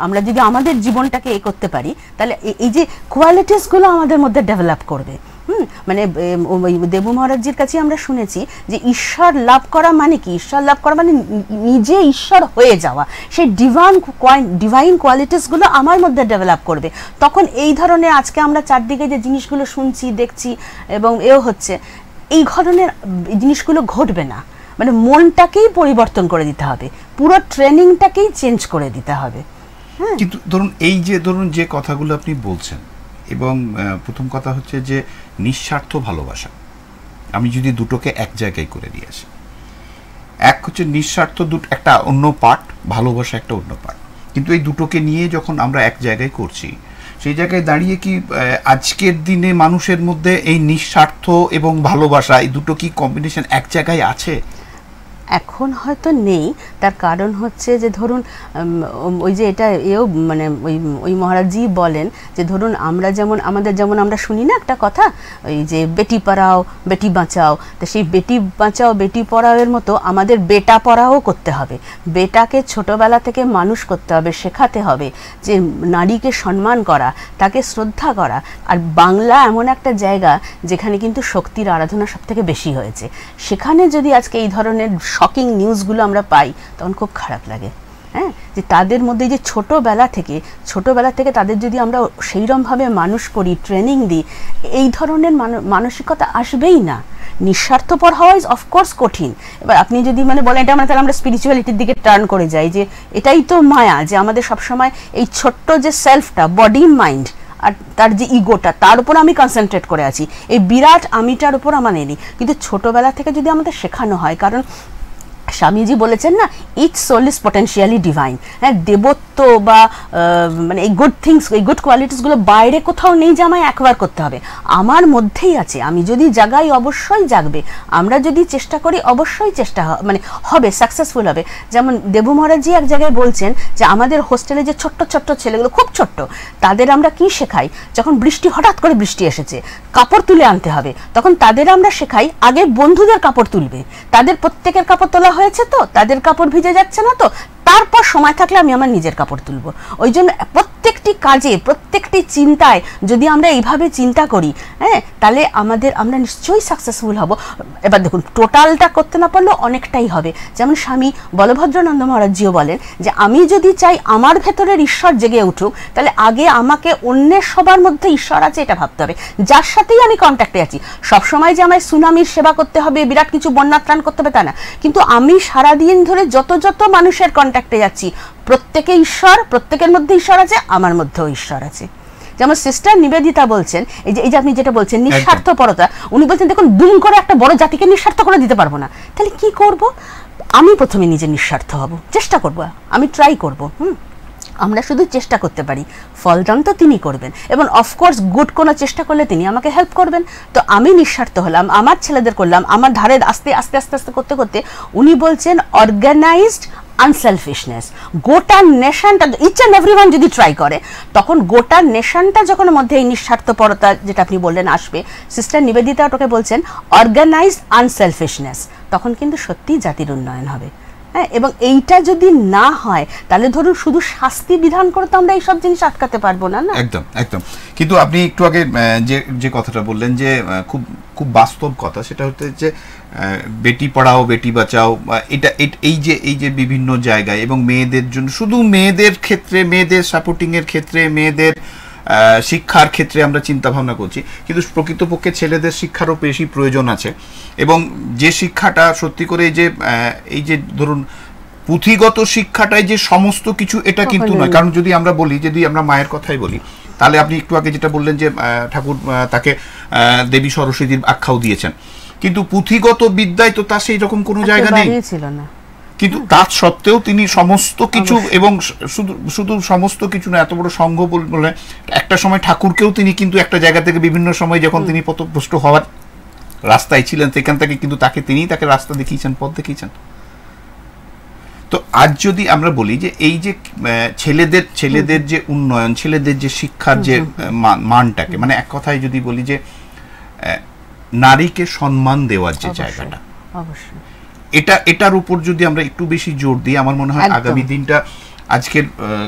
আমরা যদি আমাদের জীবনটাকে এ করতে পারি তাহলে এই যে কোয়ালিটিসগুলো আমাদের মধ্যে ডেভেলপ করবে মানে দেব দেবু মহারাজজির কাছে আমরা শুনেছি যে ঈশ্বর লাভ করা মানে কি ঈশ্বর লাভ করা মানে নিজে ঈশ্বর হয়ে যাওয়া সেই ডিভান ডিভাইন কোয়ালিটিসগুলো আমার মধ্যে ডেভেলপ করবে তখন এই ধরনের আজকে আমরা চারদিকে যে জিনিসগুলো শুনছি দেখছি এবং এও হচ্ছে এই ধরনের জিনিসগুলো ঘটবে না মানে মনটাকেই পরিবর্তন করে দিতে হবে পুরো ট্রেনিংটাকেই চেঞ্জ করে দিতে হবে হ্যাঁ। কিন্তু ধরুন এই যে ধরুন যে কথাগুলো আপনি বলছেন এবং প্রথম কথা হচ্ছে যে নিঃস্বার্থ ভালোবাসা আমি যদি দুটোকে এক জায়গায় করে দিয়ে আসি এক হচ্ছে নিঃস্বার্থ দুটো একটা অন্য পার্ট ভালোবাসা একটা অন্য পার্ট কিন্তু এই দুটোকে নিয়ে যখন আমরা এক জায়গায় করছি সেই জায়গায় দাঁড়িয়ে কি আজকের দিনে মানুষের মধ্যে এই নিঃস্বার্থ এবং ভালোবাসা এই দুটো কি কম্বিনেশন এক জায়গায় আছে এখন হয়তো নেই তার কারণ হচ্ছে যে ধরুন ওই যে এটা এও মানে ওই ওই মহারাজজি বলেন যে ধরুন আমরা যেমন আমাদের যেমন আমরা শুনি না একটা কথা ওই যে বেটি পড়াও বেটি বাঁচাও তো সেই বেটি বাঁচাও বেটি পড়াওয়ের মতো আমাদের বেটা পড়াও করতে হবে বেটাকে ছোটবেলা থেকে মানুষ করতে হবে শেখাতে হবে যে নারীকে সম্মান করা তাকে শ্রদ্ধা করা আর বাংলা এমন একটা জায়গা যেখানে কিন্তু শক্তির আরাধনা সবথেকে বেশি হয়েছে সেখানে যদি আজকে এই ধরনের শকিং নিউজগুলো আমরা পাই তখন খুব খারাপ লাগে হ্যাঁ যে তাদের মধ্যে যে ছোটোবেলা থেকে ছোটোবেলা থেকে তাদের যদি আমরা সেইরমভাবে মানুষ করি ট্রেনিং দিই এই ধরনের মানসিকতা আসবেই না নিঃস্বার্থপর হওয়া ইজ অফকোর্স কঠিন এবার আপনি যদি মানে বলেন এটা মানে তাহলে আমরা স্পিরিচুয়ালিটির দিকে টার্ন করে যাই যে এটাই তো মায়া যে আমাদের সবসময় এই ছোট্ট যে সেলফটা বডি মাইন্ড আর তার যে ইগোটা তার উপর আমি কনসেন্ট্রেট করে আছি এই বিরাট আমিটার উপর আমার নেই কিন্তু ছোটোবেলা থেকে যদি আমাদের শেখানো হয় কারণ স্বামীজি বলেছেন না each soul is potentially divine হ্যাঁ দেবত্ব বা মানে এই গুড থিংস এই গুড কোয়ালিটিসগুলো বাইরে কোথাও নেই যে আমায় একবার করতে হবে আমার মধ্যেই আছে আমি যদি জাগাই অবশ্যই জাগবে আমরা যদি চেষ্টা করি অবশ্যই চেষ্টা মানে হবে সাকসেসফুল হবে যেমন দেব মহারাজজি এক জায়গায় বলছেন যে আমাদের হোস্টেলে যে ছোট্ট ছোট্ট ছেলেগুলো খুব ছোট্ট তাদের আমরা কি শেখাই যখন বৃষ্টি হঠাৎ করে বৃষ্টি এসেছে কাপড় তুলে আনতে হবে তখন তাদের আমরা শেখাই আগে বন্ধুদের কাপড় তুলবে তাদের প্রত্যেকের কাপড় তোলা হয়েছে তো তাদের কাপড় ভিজে যাচ্ছে না তো তারপর সময় থাকলে আমি আমার নিজের কাপড় তুলব ওই জন্য প্রত্যেকটি কাজে প্রত্যেকটি চিন্তায় যদি আমরা এইভাবে চিন্তা করি হ্যাঁ তাহলে আমাদের আমরা নিশ্চয়ই সাকসেসফুল হব এবার দেখুন টোটালটা করতে না পারলেও অনেকটাই হবে যেমন স্বামী বলভদ্রনন্দ মহারাজজিও বলেন যে আমি যদি চাই আমার ভেতরের ঈশ্বর জেগে উঠুক তাহলে আগে আমাকে অন্যের সবার মধ্যে ঈশ্বর আছে এটা ভাবতে হবে যার সাথেই আমি কন্ট্যাক্টে আছি সবসময় যে আমায় সুনামির সেবা করতে হবে বিরাট কিছু বন্যাত্রাণ করতে হবে তা না কিন্তু আমি সারাদিন ধরে যত যত মানুষের কন্ট্যাক্ট ফ্যাক্টে যাচ্ছি প্রত্যেকে ঈশ্বর প্রত্যেকের মধ্যে ঈশ্বর আছে আমার মধ্যেও ঈশ্বর আছে যেমন সিস্টার নিবেদিতা বলছেন এই যে এই যে আপনি যেটা বলছেন নিঃস্বার্থপরতা উনি বলছেন দেখুন দুম করে একটা বড় জাতিকে নিঃস্বার্থ করে দিতে পারবো না তাহলে কি করব আমি প্রথমে নিজে নিঃস্বার্থ হব চেষ্টা করব আমি ট্রাই করব হুম আমরা শুধু চেষ্টা করতে পারি ফলদান তো তিনি করবেন এবং অফকোর্স গুড কোনো চেষ্টা করলে তিনি আমাকে হেল্প করবেন তো আমি নিঃস্বার্থ হলাম আমার ছেলেদের করলাম আমার ধারে আস্তে আস্তে আস্তে আস্তে করতে করতে উনি বলছেন অর্গানাইজড আনসেলফিশনেস গোটা নেশানটা ইচ অ্যান্ড এভরিওয়ান যদি ট্রাই করে তখন গোটা নেশানটা যখন মধ্যে এই নিঃস্বার্থপরতা যেটা আপনি বললেন আসবে সিস্টার নিবেদিতা ওটাকে বলছেন অর্গানাইজ আনসেলফিশনেস তখন কিন্তু সত্যিই জাতির উন্নয়ন হবে হ্যাঁ এবং এইটা যদি না হয় তাহলে ধরুন শুধু শাস্তি বিধান করে তো আমরা এইসব জিনিস আটকাতে পারবো না না একদম একদম কিন্তু আপনি একটু আগে যে যে কথাটা বললেন যে খুব খুব বাস্তব কথা সেটা হচ্ছে যে বেটি পড়াও বেটি বাঁচাও এটা এই যে এই যে বিভিন্ন জায়গায় এবং মেয়েদের জন্য শুধু মেয়েদের ক্ষেত্রে মেয়েদের সাপোর্টিংয়ের ক্ষেত্রে মেয়েদের শিক্ষার ক্ষেত্রে আমরা চিন্তা ভাবনা করছি কিন্তু প্রকৃতপক্ষে ছেলেদের শিক্ষারও বেশি প্রয়োজন আছে এবং যে শিক্ষাটা সত্যি করে এই যে এই যে ধরুন পুঁথিগত শিক্ষাটাই যে সমস্ত কিছু এটা কিন্তু নয় কারণ যদি আমরা বলি যদি আমরা মায়ের কথাই বলি তাহলে আপনি একটু আগে যেটা বললেন যে ঠাকুর তাকে দেবী সরস্বতীর আখ্যাও দিয়েছেন কিন্তু পুঁথিগত বিদ্যায় তো তা সেই রকম কোনো জায়গা নেই ছিল না কিন্তু তা সত্ত্বেও তিনি সমস্ত কিছু এবং শুধু সমস্ত কিছু না এত বড় সংঘ বলে একটা সময় ঠাকুরকেও তিনি কিন্তু একটা জায়গা থেকে বিভিন্ন সময় যখন তিনি পথভ্রষ্ট হওয়ার রাস্তায় ছিলেন সেখান থেকে কিন্তু তাকে তিনি তাকে রাস্তা দেখিয়েছেন পথ দেখিয়েছেন তো আজ যদি আমরা বলি যে এই যে ছেলেদের ছেলেদের যে উন্নয়ন ছেলেদের যে শিক্ষার যে মানটাকে মানে এক কথায় যদি বলি যে নারীকে সম্মান দেওয়ার যে জায়গাটা অবশ্যই এটা এটার উপর যদি আমরা একটু বেশি জোর দিই আমার মনে হয় আগামী দিনটা আজকের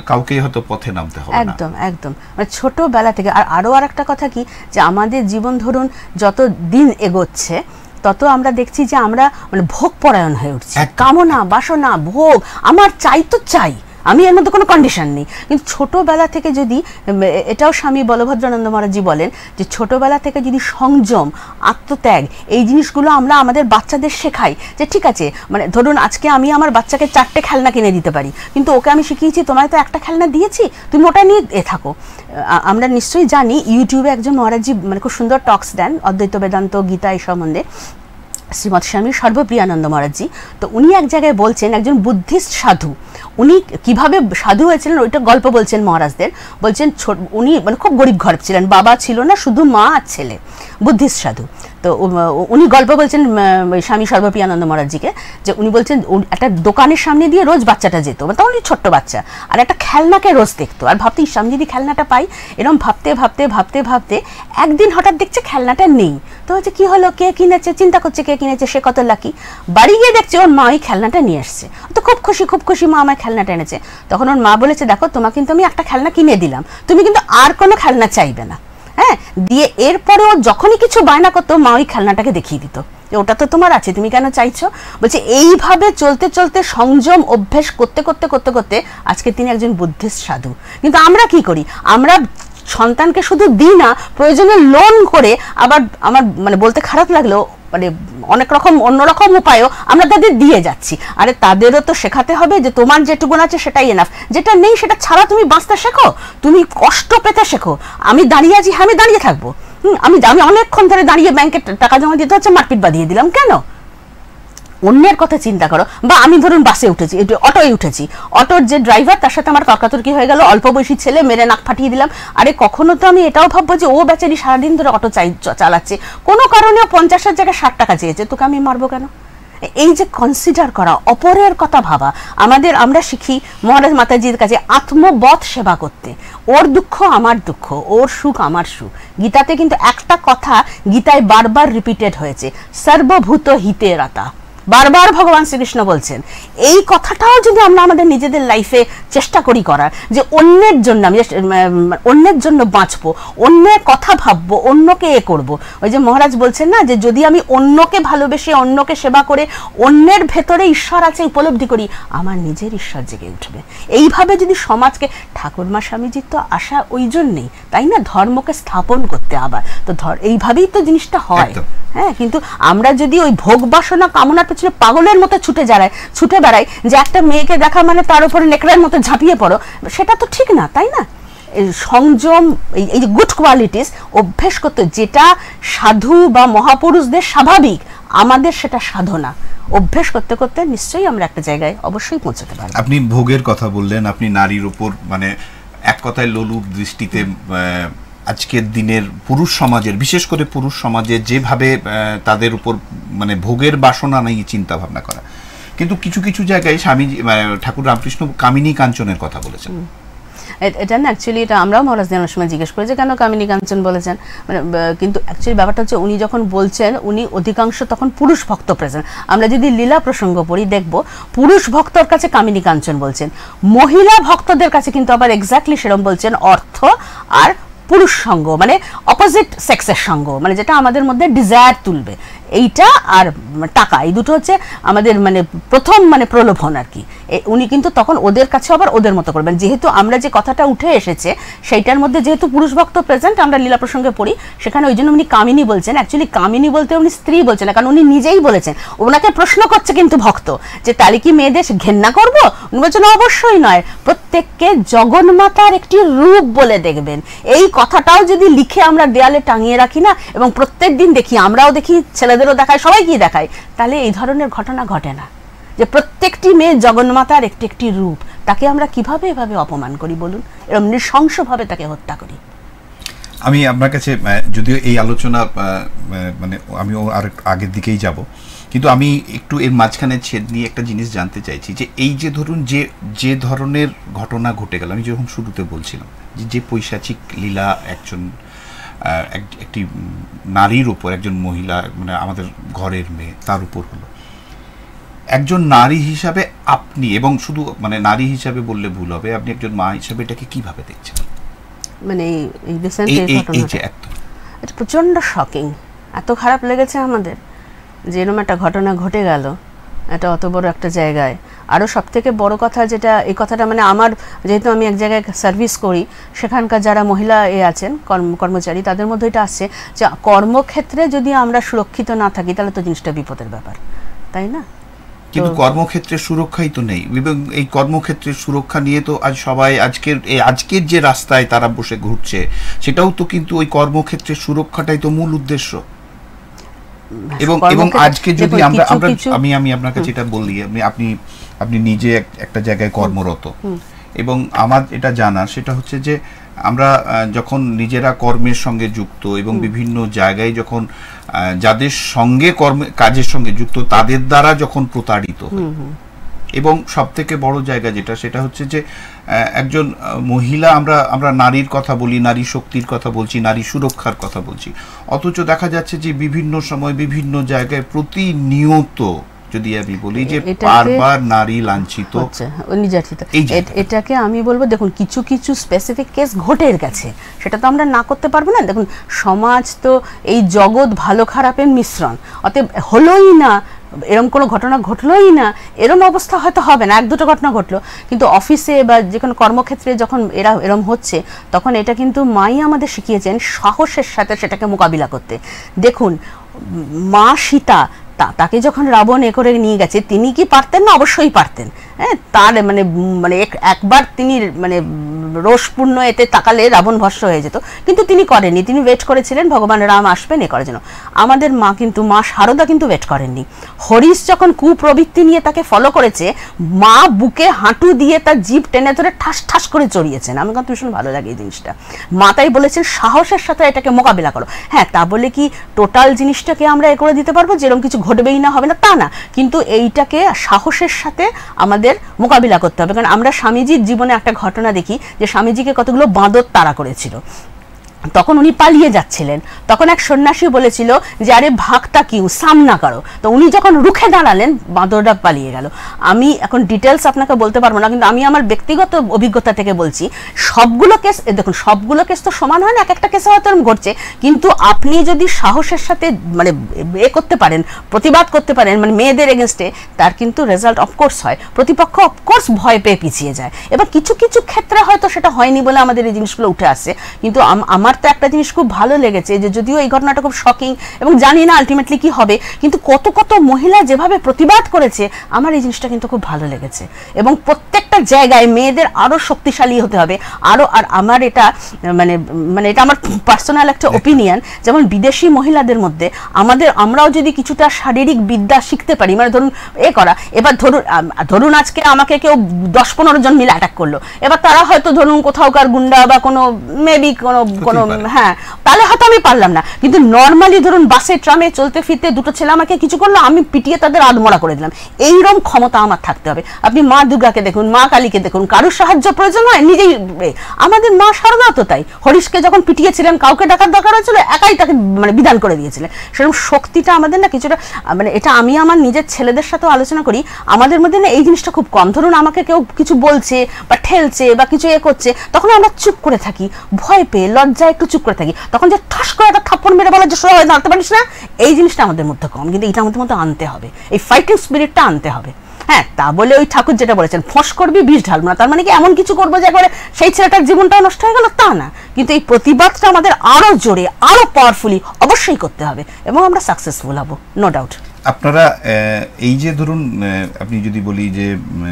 কাউকে হয়তো পথে নামতে হবে একদম একদম মানে ছোটবেলা থেকে আর আরও আর একটা কথা কি যে আমাদের জীবন ধরুন যত দিন এগোচ্ছে তত আমরা দেখছি যে আমরা মানে ভোগ পরায়ণ হয়ে উঠছি কামনা বাসনা ভোগ আমার চাই তো চাই আমি এর মধ্যে কোনো কন্ডিশন নেই কিন্তু ছোটোবেলা থেকে যদি এটাও স্বামী বলভদ্রানন্দ মহারাজি বলেন যে ছোটোবেলা থেকে যদি সংযম আত্মত্যাগ এই জিনিসগুলো আমরা আমাদের বাচ্চাদের শেখাই যে ঠিক আছে মানে ধরুন আজকে আমি আমার বাচ্চাকে চারটে খেলনা কিনে দিতে পারি কিন্তু ওকে আমি শিখিয়েছি তোমায় তো একটা খেলনা দিয়েছি তুমি ওটা নিয়ে এ থাকো আমরা নিশ্চয়ই জানি ইউটিউবে একজন মহারাজি মানে খুব সুন্দর টক্স দেন অদ্বৈত বেদান্ত গীতা এই সম্বন্ধে শ্রীমৎ স্বামী সর্বপ্রিয়ানন্দ মহারাজজি তো উনি এক জায়গায় বলছেন একজন বুদ্ধিস্ট সাধু উনি কিভাবে সাধু হয়েছিলেন ওইটা গল্প বলছেন মহারাজদের বলছেন উনি মানে খুব গরিব ঘর ছিলেন বাবা ছিল না শুধু মা আর ছেলে বুদ্ধিস্ট সাধু তো উনি গল্প বলছেন স্বামী আনন্দ মহারাজজিকে যে উনি বলছেন একটা দোকানের সামনে দিয়ে রোজ বাচ্চাটা যেত মানে তখন ছোট্ট বাচ্চা আর একটা খেলনাকে রোজ দেখতো আর ভাবতে ইসলাম যদি খেলনাটা পাই এরকম ভাবতে ভাবতে ভাবতে ভাবতে একদিন হঠাৎ দেখছে খেলনাটা নেই তো হচ্ছে কী হলো কে কিনেছে চিন্তা করছে কে কিনেছে সে কত লাকি বাড়ি গিয়ে দেখছে ওর মা ওই খেলনাটা নিয়ে আসছে তো খুব খুশি খুব খুশি মা আমার খেলনাটা এনেছে তখন ওর মা বলেছে দেখো তোমাকে কিন্তু আমি একটা খেলনা কিনে দিলাম তুমি কিন্তু আর কোনো খেলনা চাইবে না হ্যাঁ দিয়ে এরপরে ও যখনই কিছু বায়না করতো মা ওই খেলনাটাকে দেখিয়ে দিত ওটা তো তোমার আছে তুমি কেন চাইছো বলছে এইভাবে চলতে চলতে সংযম অভ্যেস করতে করতে করতে করতে আজকে তিনি একজন বুদ্ধিস্ট সাধু কিন্তু আমরা কি করি আমরা সন্তানকে শুধু দিই না প্রয়োজনে লোন করে আবার আমার মানে বলতে খারাপ লাগলেও মানে অনেক রকম অন্যরকম উপায়ও আমরা তাদের দিয়ে যাচ্ছি আরে তাদেরও তো শেখাতে হবে যে তোমার যেটুকুন আছে সেটাই এনাফ যেটা নেই সেটা ছাড়া তুমি বাঁচতে শেখো তুমি কষ্ট পেতে শেখো আমি দাঁড়িয়ে আছি হ্যাঁ আমি দাঁড়িয়ে থাকবো আমি আমি অনেকক্ষণ ধরে দাঁড়িয়ে ব্যাংকে টাকা জমা দিতে হচ্ছে মারপিট বাঁধিয়ে দিলাম কেন অন্যের কথা চিন্তা করো বা আমি ধরুন বাসে উঠেছি অটোয় উঠেছি অটোর যে ড্রাইভার তার সাথে আমার তর্কাতর্কি হয়ে গেল অল্প বয়সী ছেলে মেরে নাক ফাটিয়ে দিলাম আরে কখনো তো আমি এটাও ভাববো যে ও বেচারি সারাদিন ধরে অটো চাই চালাচ্ছে কোনো কারণে পঞ্চাশের জায়গায় ষাট টাকা চেয়েছে তোকে আমি মারবো কেন এই যে কনসিডার করা অপরের কথা ভাবা আমাদের আমরা শিখি মহারাজ মাতাজির কাছে আত্মবধ সেবা করতে ওর দুঃখ আমার দুঃখ ওর সুখ আমার সুখ গীতাতে কিন্তু একটা কথা গীতায় বারবার রিপিটেড হয়েছে সর্বভূত হিতের আতা বারবার ভগবান শ্রীকৃষ্ণ বলছেন এই কথাটাও যদি আমরা আমাদের নিজেদের লাইফে চেষ্টা করি করার যে অন্যের জন্য আমি অন্যের জন্য বাঁচবো অন্যের কথা ভাববো অন্যকে এ করব ওই যে মহারাজ বলছেন না যে যদি আমি অন্যকে ভালোবেসে অন্যকে সেবা করে অন্যের ভেতরে ঈশ্বর আছে উপলব্ধি করি আমার নিজের ঈশ্বর জেগে উঠবে এইভাবে যদি সমাজকে ঠাকুরমা স্বামীজির তো আশা ওই জন্যেই তাই না ধর্মকে স্থাপন করতে আবার তো ধর এইভাবেই তো জিনিসটা হয় হ্যাঁ কিন্তু আমরা যদি ওই ভোগ বাসনা কামনা একটা ছিল পাগলের মতো ছুটে যারায় ছুটে বেড়ায় যে একটা মেয়েকে দেখা মানে তার উপরে নেকড়ার মতো ঝাঁপিয়ে পড়ো সেটা তো ঠিক না তাই না সংযম এই যে গুড কোয়ালিটিস অভ্যেস করতে যেটা সাধু বা মহাপুরুষদের স্বাভাবিক আমাদের সেটা সাধনা অভ্যেস করতে করতে নিশ্চয়ই আমরা একটা জায়গায় অবশ্যই পৌঁছতে পারি আপনি ভোগের কথা বললেন আপনি নারীর উপর মানে এক কথায় লোলুপ দৃষ্টিতে আজকের দিনের পুরুষ সমাজের বিশেষ করে পুরুষ সমাজে যেভাবে তাদের উপর মানে ভোগের বাসনা নিয়ে চিন্তা ভাবনা করা কিন্তু কিছু কিছু জায়গায় স্বামীজি ঠাকুর রামকৃষ্ণ কামিনী কাঞ্চনের কথা বলেছেন এটা না অ্যাকচুয়ালি এটা আমরাও মহারাজ দেওয়ার সময় জিজ্ঞেস করি যে কেন কামিনী কাঞ্চন বলেছেন মানে কিন্তু অ্যাকচুয়ালি ব্যাপারটা হচ্ছে উনি যখন বলছেন উনি অধিকাংশ তখন পুরুষ ভক্ত প্রেজেন্ট আমরা যদি লীলা প্রসঙ্গ পড়ি দেখব পুরুষ ভক্তর কাছে কামিনী কাঞ্চন বলছেন মহিলা ভক্তদের কাছে কিন্তু আবার এক্স্যাক্টলি সেরম বলছেন অর্থ আর পুরুষ সঙ্গ মানে অপোজিট সেক্সের সঙ্গ মানে যেটা আমাদের মধ্যে ডিজায়ার তুলবে এইটা আর টাকা এই দুটো হচ্ছে আমাদের মানে প্রথম মানে প্রলোভন আর কি উনি কিন্তু তখন ওদের কাছে আবার ওদের মতো করবেন যেহেতু আমরা যে কথাটা উঠে এসেছে সেইটার মধ্যে যেহেতু পুরুষ ভক্ত প্রেজেন্ট আমরা লীলা প্রসঙ্গে পড়ি সেখানে ওই জন্য উনি কামিনী বলছেন অ্যাকচুয়ালি কামিনী বলতে উনি স্ত্রী বলছেন কারণ উনি নিজেই বলেছেন ওনাকে প্রশ্ন করছে কিন্তু ভক্ত যে তাহলে কি মেয়েদের ঘেন্না করবো উনি বলছেন অবশ্যই নয় প্রত্যেককে জগন্মাতার একটি রূপ বলে দেখবেন এই কথাটাও যদি লিখে আমরা দেয়ালে টাঙিয়ে রাখি না এবং প্রত্যেক দিন দেখি আমরাও দেখি ছেলে ছেলেদেরও দেখায় সবাইকেই দেখায় তাহলে এই ধরনের ঘটনা ঘটে না যে প্রত্যেকটি মেয়ে জগন্মাতার একটি একটি রূপ তাকে আমরা কিভাবে এভাবে অপমান করি বলুন এরকম নৃশংসভাবে তাকে হত্যা করি আমি আপনার কাছে যদিও এই আলোচনা মানে আমি আর আগের দিকেই যাব কিন্তু আমি একটু এর মাঝখানে ছেদ নিয়ে একটা জিনিস জানতে চাইছি যে এই যে ধরুন যে যে ধরনের ঘটনা ঘটে গেল আমি যেরকম শুরুতে বলছিলাম যে যে পৈশাচিক লীলা একজন একটি নারীর উপর একজন মহিলা মানে আমাদের ঘরের মেয়ে তার উপর হলো একজন নারী হিসাবে আপনি এবং শুধু মানে নারী হিসাবে বললে ভুল হবে আপনি একজন মা হিসাবে এটাকে কিভাবে দেখছেন মানে এই রিসেন্ট এই যে এটা প্রচন্ড শকিং এত খারাপ লেগেছে আমাদের যে এরকম একটা ঘটনা ঘটে গেল এটা অত বড় একটা জায়গায় আরও থেকে বড় কথা যেটা এই কথাটা মানে আমার যেহেতু আমি এক জায়গায় সার্ভিস করি সেখানকার যারা মহিলা এ আছেন কর্ম কর্মচারী তাদের মধ্যে এটা আসছে যে কর্মক্ষেত্রে যদি আমরা সুরক্ষিত না থাকি তাহলে তো জিনিসটা বিপদের ব্যাপার তাই না কিন্তু কর্মক্ষেত্রে সুরক্ষাই তো নেই এবং এই কর্মক্ষেত্রের সুরক্ষা নিয়ে তো আজ সবাই আজকের এই আজকের যে রাস্তায় তারা বসে ঘুরছে সেটাও তো কিন্তু ওই কর্মক্ষেত্রের সুরক্ষাটাই তো মূল উদ্দেশ্য এবং এবং আজকে যদি আমরা আমরা আমি আমি আপনার কাছে এটা বলি আপনি আপনি আপনি নিজে একটা জায়গায় কর্মরত এবং আমার এটা জানার সেটা হচ্ছে যে আমরা যখন নিজেরা কর্মের সঙ্গে যুক্ত এবং বিভিন্ন জায়গায় যখন যাদের সঙ্গে কর্ম কাজের সঙ্গে যুক্ত তাদের দ্বারা যখন প্রতারিত হই এবং সব থেকে বড় জায়গা যেটা সেটা হচ্ছে যে একজন মহিলা আমরা আমরা নারীর কথা বলি নারী শক্তির কথা বলছি নারী সুরক্ষার কথা বলছি অথচ দেখা যাচ্ছে যে বিভিন্ন সময় বিভিন্ন জায়গায় প্রতিনিয়ত যদি আমি বলি যে বারবার নারী লাঞ্ছিত হ্যাঁ, নির্যাতিত এটাকে আমি বলবো দেখুন কিছু কিছু স্পেসিফিক কেস ঘটে গেছে সেটা তো আমরা না করতে পারবো না দেখুন সমাজ তো এই জগৎ ভালো খারাপের মিশ্রণ অতএব হলোই না এরম কোনো ঘটনা ঘটলোই না এরম অবস্থা হয়তো হবে না এক দুটো ঘটনা ঘটলো কিন্তু অফিসে বা যে কোনো কর্মক্ষেত্রে যখন এরা এরম হচ্ছে তখন এটা কিন্তু মাই আমাদের শিখিয়েছেন সাহসের সাথে সেটাকে মোকাবিলা করতে দেখুন মা সীতা তা তাকে যখন রাবণ এ করে নিয়ে গেছে তিনি কি পারতেন না অবশ্যই পারতেন হ্যাঁ তার মানে মানে একবার তিনি মানে রোষপূর্ণ এতে তাকালে রাবণ ভস্য হয়ে যেত কিন্তু তিনি করেননি তিনি ওয়েট করেছিলেন ভগবান রাম আসবেন এ করার জন্য আমাদের মা কিন্তু মা শারদা কিন্তু ওয়েট করেননি হরিশ যখন কুপ্রবৃত্তি নিয়ে তাকে ফলো করেছে মা বুকে হাঁটু দিয়ে তার জীব টেনে ধরে ঠাস ঠাস করে চড়িয়েছেন আমি কিন্তু ভীষণ ভালো লাগে এই জিনিসটা মাতাই বলেছেন সাহসের সাথে এটাকে মোকাবিলা করো হ্যাঁ তা বলে কি টোটাল জিনিসটাকে আমরা এ করে দিতে পারবো যেরকম কিছু ঘটবেই না হবে না তা না কিন্তু এইটাকে সাহসের সাথে আমাদের মোকাবিলা করতে হবে কারণ আমরা স্বামীজির জীবনে একটা ঘটনা দেখি যে স্বামীজিকে কতগুলো বাঁদর তাড়া করেছিল তখন উনি পালিয়ে যাচ্ছিলেন তখন এক সন্ন্যাসী বলেছিল যে আরে ভাগটা কিউ সামনা করো তো উনি যখন রুখে দাঁড়ালেন বাঁদরটা পালিয়ে গেল আমি এখন ডিটেলস আপনাকে বলতে পারবো না কিন্তু আমি আমার ব্যক্তিগত অভিজ্ঞতা থেকে বলছি সবগুলো কেস দেখুন সবগুলো কেস তো সমান হয় না এক একটা কেসে হয়তো ঘটছে কিন্তু আপনি যদি সাহসের সাথে মানে এ করতে পারেন প্রতিবাদ করতে পারেন মানে মেয়েদের এগেনস্টে তার কিন্তু রেজাল্ট অফকোর্স হয় প্রতিপক্ষ অফকোর্স ভয় পেয়ে পিছিয়ে যায় এবার কিছু কিছু ক্ষেত্রে হয়তো সেটা হয়নি বলে আমাদের এই জিনিসগুলো উঠে আসছে কিন্তু আমার আমার তো একটা জিনিস খুব ভালো লেগেছে যে যদিও এই ঘটনাটা খুব শকিং এবং জানি না আলটিমেটলি কি হবে কিন্তু কত কত মহিলা যেভাবে প্রতিবাদ করেছে আমার এই জিনিসটা কিন্তু খুব ভালো লেগেছে এবং প্রত্যেকটা জায়গায় মেয়েদের আরও শক্তিশালী হতে হবে আরও আর আমার এটা মানে মানে এটা আমার পার্সোনাল একটা ওপিনিয়ন যেমন বিদেশি মহিলাদের মধ্যে আমাদের আমরাও যদি কিছুটা শারীরিক বিদ্যা শিখতে পারি মানে ধরুন এ করা এবার ধরুন ধরুন আজকে আমাকে কেউ দশ পনেরো জন মিলে অ্যাটাক করলো এবার তারা হয়তো ধরুন কোথাও কার গুন্ডা বা কোনো মেবি কোনো কোনো হ্যাঁ তাহলে হয়তো আমি পারলাম না কিন্তু নর্মালি ধরুন বাসে ট্রামে চলতে ফিরতে দুটো ছেলে আমাকে কিছু করলো আমি পিটিয়ে তাদের আদমরা করে দিলাম এইরকম ক্ষমতা আমার থাকতে হবে আপনি মা দুর্গাকে দেখুন মা কালীকে দেখুন কারো সাহায্য প্রয়োজন হয় নিজেই আমাদের মা সারদা তো তাই হরিশকে যখন পিটিয়েছিলেন কাউকে ডাকার দরকার হয়েছিল একাই তাকে মানে বিধান করে দিয়েছিলেন সেরকম শক্তিটা আমাদের না কিছুটা মানে এটা আমি আমার নিজের ছেলেদের সাথেও আলোচনা করি আমাদের মধ্যে না এই জিনিসটা খুব কম ধরুন আমাকে কেউ কিছু বলছে বা ঠেলছে বা কিছু এ করছে তখন আমরা চুপ করে থাকি ভয় পেয়ে লজ্জায় একটু চুপ করে থাকি তখন যে ঠাস করে একটা থাপ্পড় মেরে বলে যে সোজা হয় দাঁড়াতে পারিস না এই জিনিসটা আমাদের মধ্যে কম কিন্তু এটা আমাদের মধ্যে আনতে হবে এই ফাইটিং স্পিরিটটা আনতে হবে হ্যাঁ তা বলে ওই ঠাকুর যেটা বলেছেন ফস করবি বিষ ঢালবো না তার মানে কি এমন কিছু করবো যে একবারে সেই ছেলেটার জীবনটা নষ্ট হয়ে গেল তা না কিন্তু এই প্রতিবাদটা আমাদের আরও জোরে আরও পাওয়ারফুলি অবশ্যই করতে হবে এবং আমরা সাকসেসফুল হব নো ডাউট আপনারা এই যে ধরুন আপনি যদি বলি যে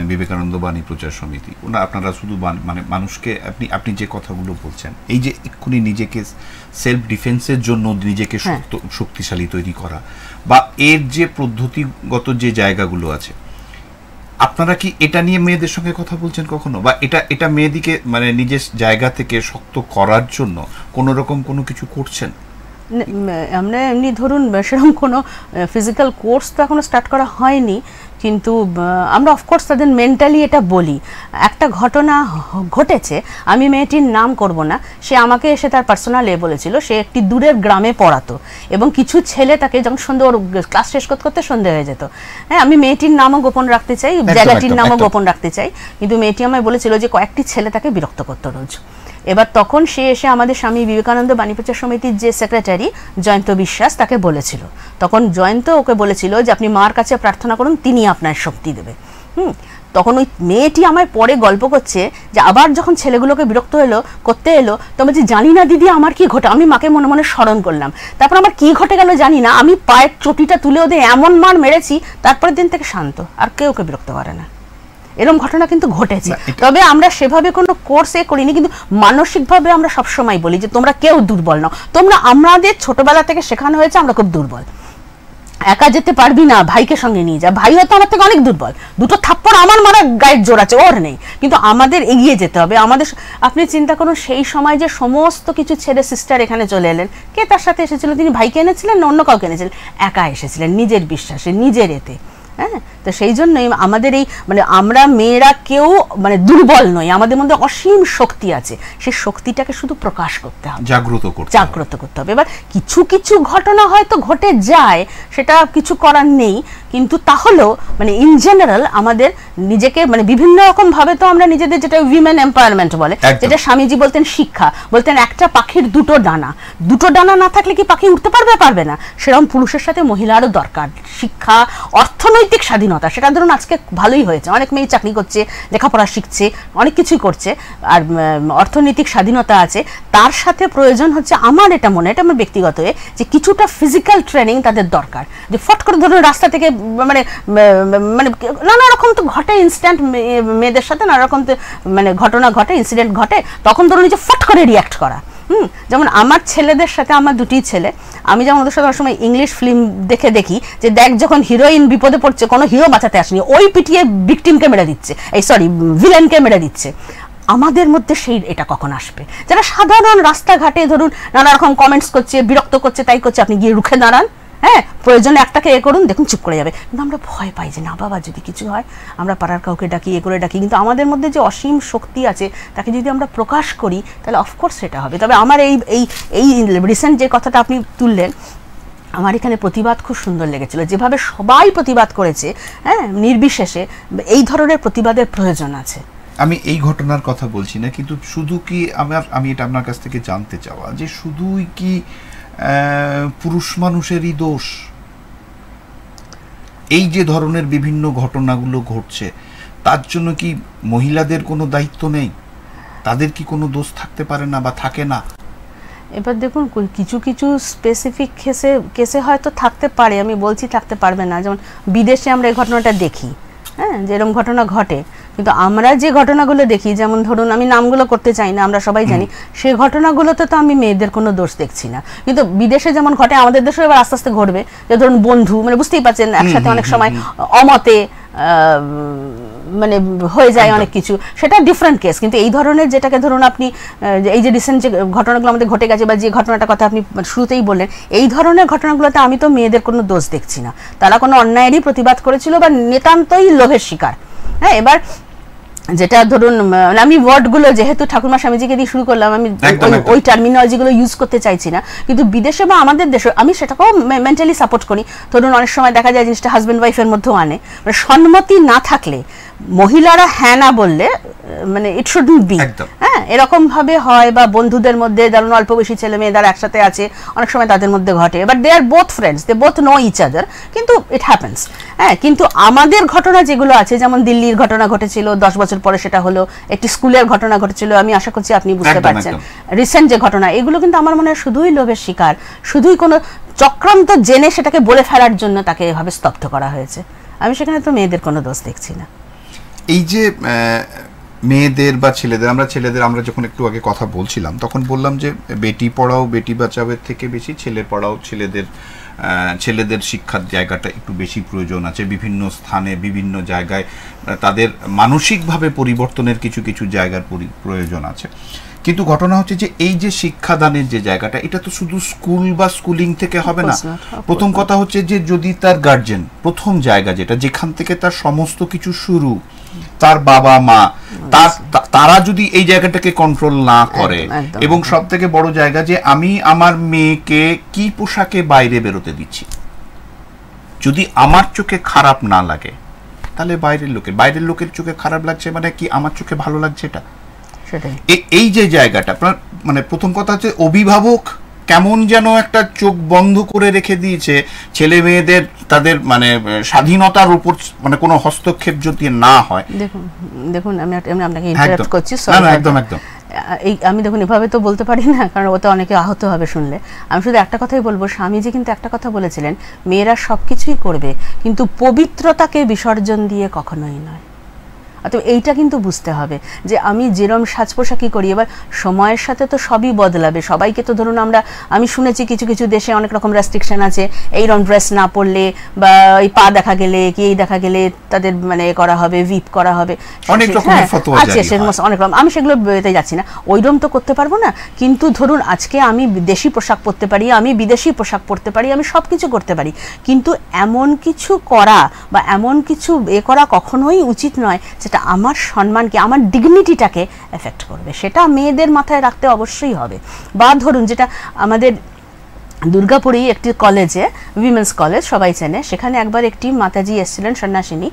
বিবেকানন্দ বাণী প্রচার সমিতি ওনা আপনারা শুধু মানে মানুষকে আপনি আপনি যে কথাগুলো বলছেন এই যে এক্ষুনি নিজেকে সেলফ ডিফেন্সের জন্য নিজেকে হ্যাঁ। শক্তিশালী তৈরি করা বা এর যে পদ্ধতিগত যে জায়গাগুলো আছে আপনারা কি এটা নিয়ে মেয়েদের সঙ্গে কথা বলছেন কখনো বা এটা এটা মেয়েদিকে মানে নিজের জায়গা থেকে শক্ত করার জন্য কোনো রকম কোনো কিছু করছেন আমরা মানে এমনি ধরুন সেরকম কোনো ফিজিক্যাল কোর্স তো এখনও স্টার্ট করা হয়নি কিন্তু আমরা অফকোর্স তাদের মেন্টালি এটা বলি একটা ঘটনা ঘটেছে আমি মেয়েটির নাম করব না সে আমাকে এসে তার পার্সোনাল এ বলেছিল সে একটি দূরের গ্রামে পড়াতো এবং কিছু ছেলে তাকে যখন সন্ধে ওর ক্লাস শেষ করতে করতে সন্ধে হয়ে যেত হ্যাঁ আমি মেয়েটির নামও গোপন রাখতে চাই জায়গাটির নামও গোপন রাখতে চাই কিন্তু মেয়েটি আমায় বলেছিল যে কয়েকটি ছেলে তাকে বিরক্ত করতো রোজ এবার তখন সে এসে আমাদের স্বামী বিবেকানন্দ বাণীপ্রচার সমিতির যে সেক্রেটারি জয়ন্ত বিশ্বাস তাকে বলেছিল তখন জয়ন্ত ওকে বলেছিল যে আপনি মার কাছে প্রার্থনা করুন তিনি আপনার শক্তি দেবে হুম তখন ওই মেয়েটি আমার পরে গল্প করছে যে আবার যখন ছেলেগুলোকে বিরক্ত হলো করতে এলো তো বলছি জানি না দিদি আমার কি ঘটে আমি মাকে মনে মনে স্মরণ করলাম তারপর আমার কি ঘটে গেল জানি না আমি পায়ের চটিটা তুলে ওদের এমন মার মেরেছি তারপরের দিন থেকে শান্ত আর কেউ ওকে বিরক্ত করে না এরকম ঘটনা কিন্তু ঘটেছে তবে আমরা সেভাবে কোনো কোর্স এ করিনি কিন্তু মানসিকভাবে আমরা সবসময় বলি যে তোমরা কেউ দুর্বল নাও তোমরা আমাদের ছোটবেলা থেকে শেখানো হয়েছে আমরা খুব দুর্বল একা যেতে পারবি না ভাইকে সঙ্গে নিয়ে যা ভাই হয়তো আমার থেকে অনেক দুর্বল দুটো থাপ্পড় আমার মারা গায়ের জোর আছে ওর নেই কিন্তু আমাদের এগিয়ে যেতে হবে আমাদের আপনি চিন্তা করুন সেই সময় যে সমস্ত কিছু ছেলে সিস্টার এখানে চলে এলেন কে তার সাথে এসেছিল তিনি ভাইকে এনেছিলেন না অন্য কাউকে এনেছিলেন একা এসেছিলেন নিজের বিশ্বাসে নিজের এতে হ্যাঁ তো সেই জন্যই আমাদের এই মানে আমরা মেয়েরা কেউ মানে দুর্বল নই আমাদের মধ্যে অসীম শক্তি আছে সেই শক্তিটাকে শুধু প্রকাশ করতে হবে জাগ্রত করতে জাগ্রত করতে হবে এবার কিছু কিছু ঘটনা হয়তো ঘটে যায় সেটা কিছু করার নেই কিন্তু তাহলেও মানে ইন জেনারেল আমাদের নিজেকে মানে বিভিন্ন রকম ভাবে তো আমরা নিজেদের যেটা উইমেন এম্পাওয়ারমেন্ট বলে যেটা স্বামীজি বলতেন শিক্ষা বলতেন একটা পাখির দুটো ডানা দুটো ডানা না থাকলে কি পাখি উঠতে পারবে পারবে না সেরকম পুরুষের সাথে মহিলারও দরকার শিক্ষা অর্থনৈতিক স্বাধীনতা সেটা ধরুন আজকে ভালোই হয়েছে অনেক মেয়ে চাকরি করছে লেখাপড়া শিখছে অনেক কিছুই করছে আর অর্থনৈতিক স্বাধীনতা আছে তার সাথে প্রয়োজন হচ্ছে আমার এটা মনে এটা আমার ব্যক্তিগত যে কিছুটা ফিজিক্যাল ট্রেনিং তাদের দরকার যে ফট করে ধরুন রাস্তা থেকে মানে মানে নানা রকম তো ঘটে ইনস্ট্যান্ট মেয়েদের সাথে নানা রকম তো মানে ঘটনা ঘটে ইনসিডেন্ট ঘটে তখন ধরুন যে ফট করে রিয়াক্ট করা হুম যেমন আমার ছেলেদের সাথে আমার দুটি ছেলে আমি যেমন ওদের সাথে সময় ইংলিশ ফিল্ম দেখে দেখি যে দেখ যখন হিরোইন বিপদে পড়ছে কোনো হিরো বাঁচাতে আসেনি ওই পিটিয়ে ভিকটিমকে মেরে দিচ্ছে এই সরি ভিলেনকে মেরে দিচ্ছে আমাদের মধ্যে সেই এটা কখন আসবে যারা সাধারণ রাস্তাঘাটে ধরুন নানা রকম কমেন্টস করছে বিরক্ত করছে তাই করছে আপনি গিয়ে রুখে দাঁড়ান হ্যাঁ প্রয়োজনে একটাকে এ করুন দেখুন চুপ করে যাবে কিন্তু আমরা ভয় পাই যে না বাবা যদি কিছু হয় আমরা পাড়ার কাউকে ডাকি এ করে ডাকি কিন্তু আমাদের মধ্যে যে অসীম শক্তি আছে তাকে যদি আমরা প্রকাশ করি তাহলে অফকোর্স সেটা হবে তবে আমার এই এই এই রিসেন্ট যে কথাটা আপনি তুললেন আমার এখানে প্রতিবাদ খুব সুন্দর লেগেছিল যেভাবে সবাই প্রতিবাদ করেছে হ্যাঁ নির্বিশেষে এই ধরনের প্রতিবাদের প্রয়োজন আছে আমি এই ঘটনার কথা বলছি না কিন্তু শুধু কি আমার আমি এটা আপনার কাছ থেকে জানতে চাওয়া যে শুধুই কি পুরুষ মানুষেরই দোষ এই যে ধরনের বিভিন্ন ঘটনাগুলো ঘটছে তার জন্য কি মহিলাদের কোনো দায়িত্ব নেই তাদের কি কোনো দোষ থাকতে পারে না বা থাকে না এবার দেখুন কিছু কিছু স্পেসিফিক কেসে কেসে হয়তো থাকতে পারে আমি বলছি থাকতে পারবে না যেমন বিদেশে আমরা এই ঘটনাটা দেখি হ্যাঁ যেরকম ঘটনা ঘটে কিন্তু আমরা যে ঘটনাগুলো দেখি যেমন ধরুন আমি নামগুলো করতে চাই না আমরা সবাই জানি সে ঘটনাগুলোতে তো আমি মেয়েদের কোনো দোষ দেখছি না কিন্তু বিদেশে যেমন ঘটে আমাদের দেশে এবার আস্তে আস্তে ঘটবে যে ধরুন বন্ধু মানে বুঝতেই পারছেন একসাথে অনেক সময় অমতে মানে হয়ে যায় অনেক কিছু সেটা ডিফারেন্ট কেস কিন্তু এই ধরনের যেটাকে ধরুন আপনি এই যে রিসেন্ট যে ঘটনাগুলো আমাদের ঘটে গেছে বা যে ঘটনাটা কথা আপনি শুরুতেই বললেন এই ধরনের ঘটনাগুলোতে আমি তো মেয়েদের কোনো দোষ দেখছি না তারা কোনো অন্যায়েরই প্রতিবাদ করেছিল বা নিতান্তই লোভের শিকার হ্যাঁ এবার যেটা ধরুন মানে আমি ওয়ার্ডগুলো যেহেতু ঠাকুরমা স্বামীজিকে দিয়ে শুরু করলাম আমি ওই টার্মিনোলজিগুলো ইউজ করতে চাইছি না কিন্তু বিদেশে বা আমাদের দেশে আমি সেটাকেও মেন্টালি সাপোর্ট করি ধরুন অনেক সময় দেখা যায় জিনিসটা হাজব্যান্ড ওয়াইফের মধ্যেও আনে মানে সম্মতি না থাকলে মহিলারা হ্যাঁ না বললে মানে ইট শুড বি হ্যাঁ এরকম ভাবে হয় বা বন্ধুদের মধ্যে ধরুন অল্প বেশি ছেলে মেয়েদের একসাথে আছে অনেক সময় তাদের মধ্যে ঘটে but they are both friends they both know each other কিন্তু ইট হ্যাপেন্স হ্যাঁ কিন্তু আমাদের ঘটনা যেগুলো আছে যেমন দিল্লির ঘটনা ঘটেছিল দশ বছর পরে সেটা হলো একটি স্কুলের ঘটনা ঘটেছিল আমি আশা করছি আপনি বুঝতে পারছেন রিসেন্ট যে ঘটনা এগুলো কিন্তু আমার মনে হয় শুধুই লোভের শিকার শুধুই কোনো চক্রান্ত জেনে সেটাকে বলে ফেলার জন্য তাকে এভাবে স্তব্ধ করা হয়েছে আমি সেখানে তো মেয়েদের কোনো দোষ দেখছি না এই যে মেয়েদের বা ছেলেদের আমরা ছেলেদের আমরা যখন একটু আগে কথা বলছিলাম তখন বললাম যে বেটি পড়াও বেটি বাঁচাবের থেকে বেশি ছেলে পড়াও ছেলেদের ছেলেদের শিক্ষার জায়গাটা একটু বেশি প্রয়োজন আছে বিভিন্ন স্থানে বিভিন্ন জায়গায় তাদের মানসিকভাবে পরিবর্তনের কিছু কিছু জায়গার প্রয়োজন আছে কিন্তু ঘটনা হচ্ছে যে এই যে শিক্ষাদানের যে জায়গাটা এটা তো শুধু স্কুল বা স্কুলিং থেকে হবে না প্রথম কথা হচ্ছে যে যদি তার গার্জেন প্রথম জায়গা যেটা যেখান থেকে তার সমস্ত কিছু শুরু তার বাবা মা আচ্ছা। তারা যদি এই জায়গাটাকে কন্ট্রোল না করে এবং সব থেকে বড় জায়গা যে আমি আমার মেয়েকে কি পোশাকে বাইরে বেরোতে দিচ্ছি যদি আমার চোখে খারাপ না লাগে তাহলে বাইরের লোকের বাইরের লোকের চোখে খারাপ লাগছে মানে কি আমার চোখে ভালো লাগছে এটা এই যে জায়গাটা মানে প্রথম কথা হচ্ছে অভিভাবক কেমন যেন একটা চোখ বন্ধ করে রেখে দিয়েছে ছেলে মেয়েদের তাদের মানে স্বাধীনতার উপর মানে কোনো হস্তক্ষেপ যদি না হয় দেখুন দেখুন আমি আপনাকে একদম একদম এই আমি দেখুন এভাবে তো বলতে পারি না কারণ ওতে অনেকে আহত হবে শুনলে আমি শুধু একটা কথাই বলবো স্বামীজি কিন্তু একটা কথা বলেছিলেন মেয়েরা সব কিছুই করবে কিন্তু পবিত্রতাকে বিসর্জন দিয়ে কখনোই নয় অতএব এইটা কিন্তু বুঝতে হবে যে আমি যেরম সাজ পোশাকই করি এবার সময়ের সাথে তো সবই বদলাবে সবাইকে তো ধরুন আমরা আমি শুনেছি কিছু কিছু দেশে অনেক রকম রেস্ট্রিকশান আছে এইরকম ড্রেস না পরলে বা এই পা দেখা গেলে কি এই দেখা গেলে তাদের মানে করা হবে ভিপ করা হবে হ্যাঁ, আছে সেরকম অনেক রকম আমি সেগুলো বেরোতে যাচ্ছি না ওইরকম তো করতে পারবো না কিন্তু ধরুন আজকে আমি দেশি পোশাক পরতে পারি আমি বিদেশি পোশাক পরতে পারি আমি সব কিছু করতে পারি কিন্তু এমন কিছু করা বা এমন কিছু এ করা কখনোই উচিত নয় সেটা আমার সম্মানকে আমার ডিগনিটিটাকে এফেক্ট করবে সেটা মেয়েদের মাথায় রাখতে অবশ্যই হবে বা ধরুন যেটা আমাদের দুর্গাপুরেই একটি কলেজে উইমেন্স কলেজ সবাই চেনে সেখানে একবার একটি মাতাজি এসেছিলেন সন্ন্যাসিনী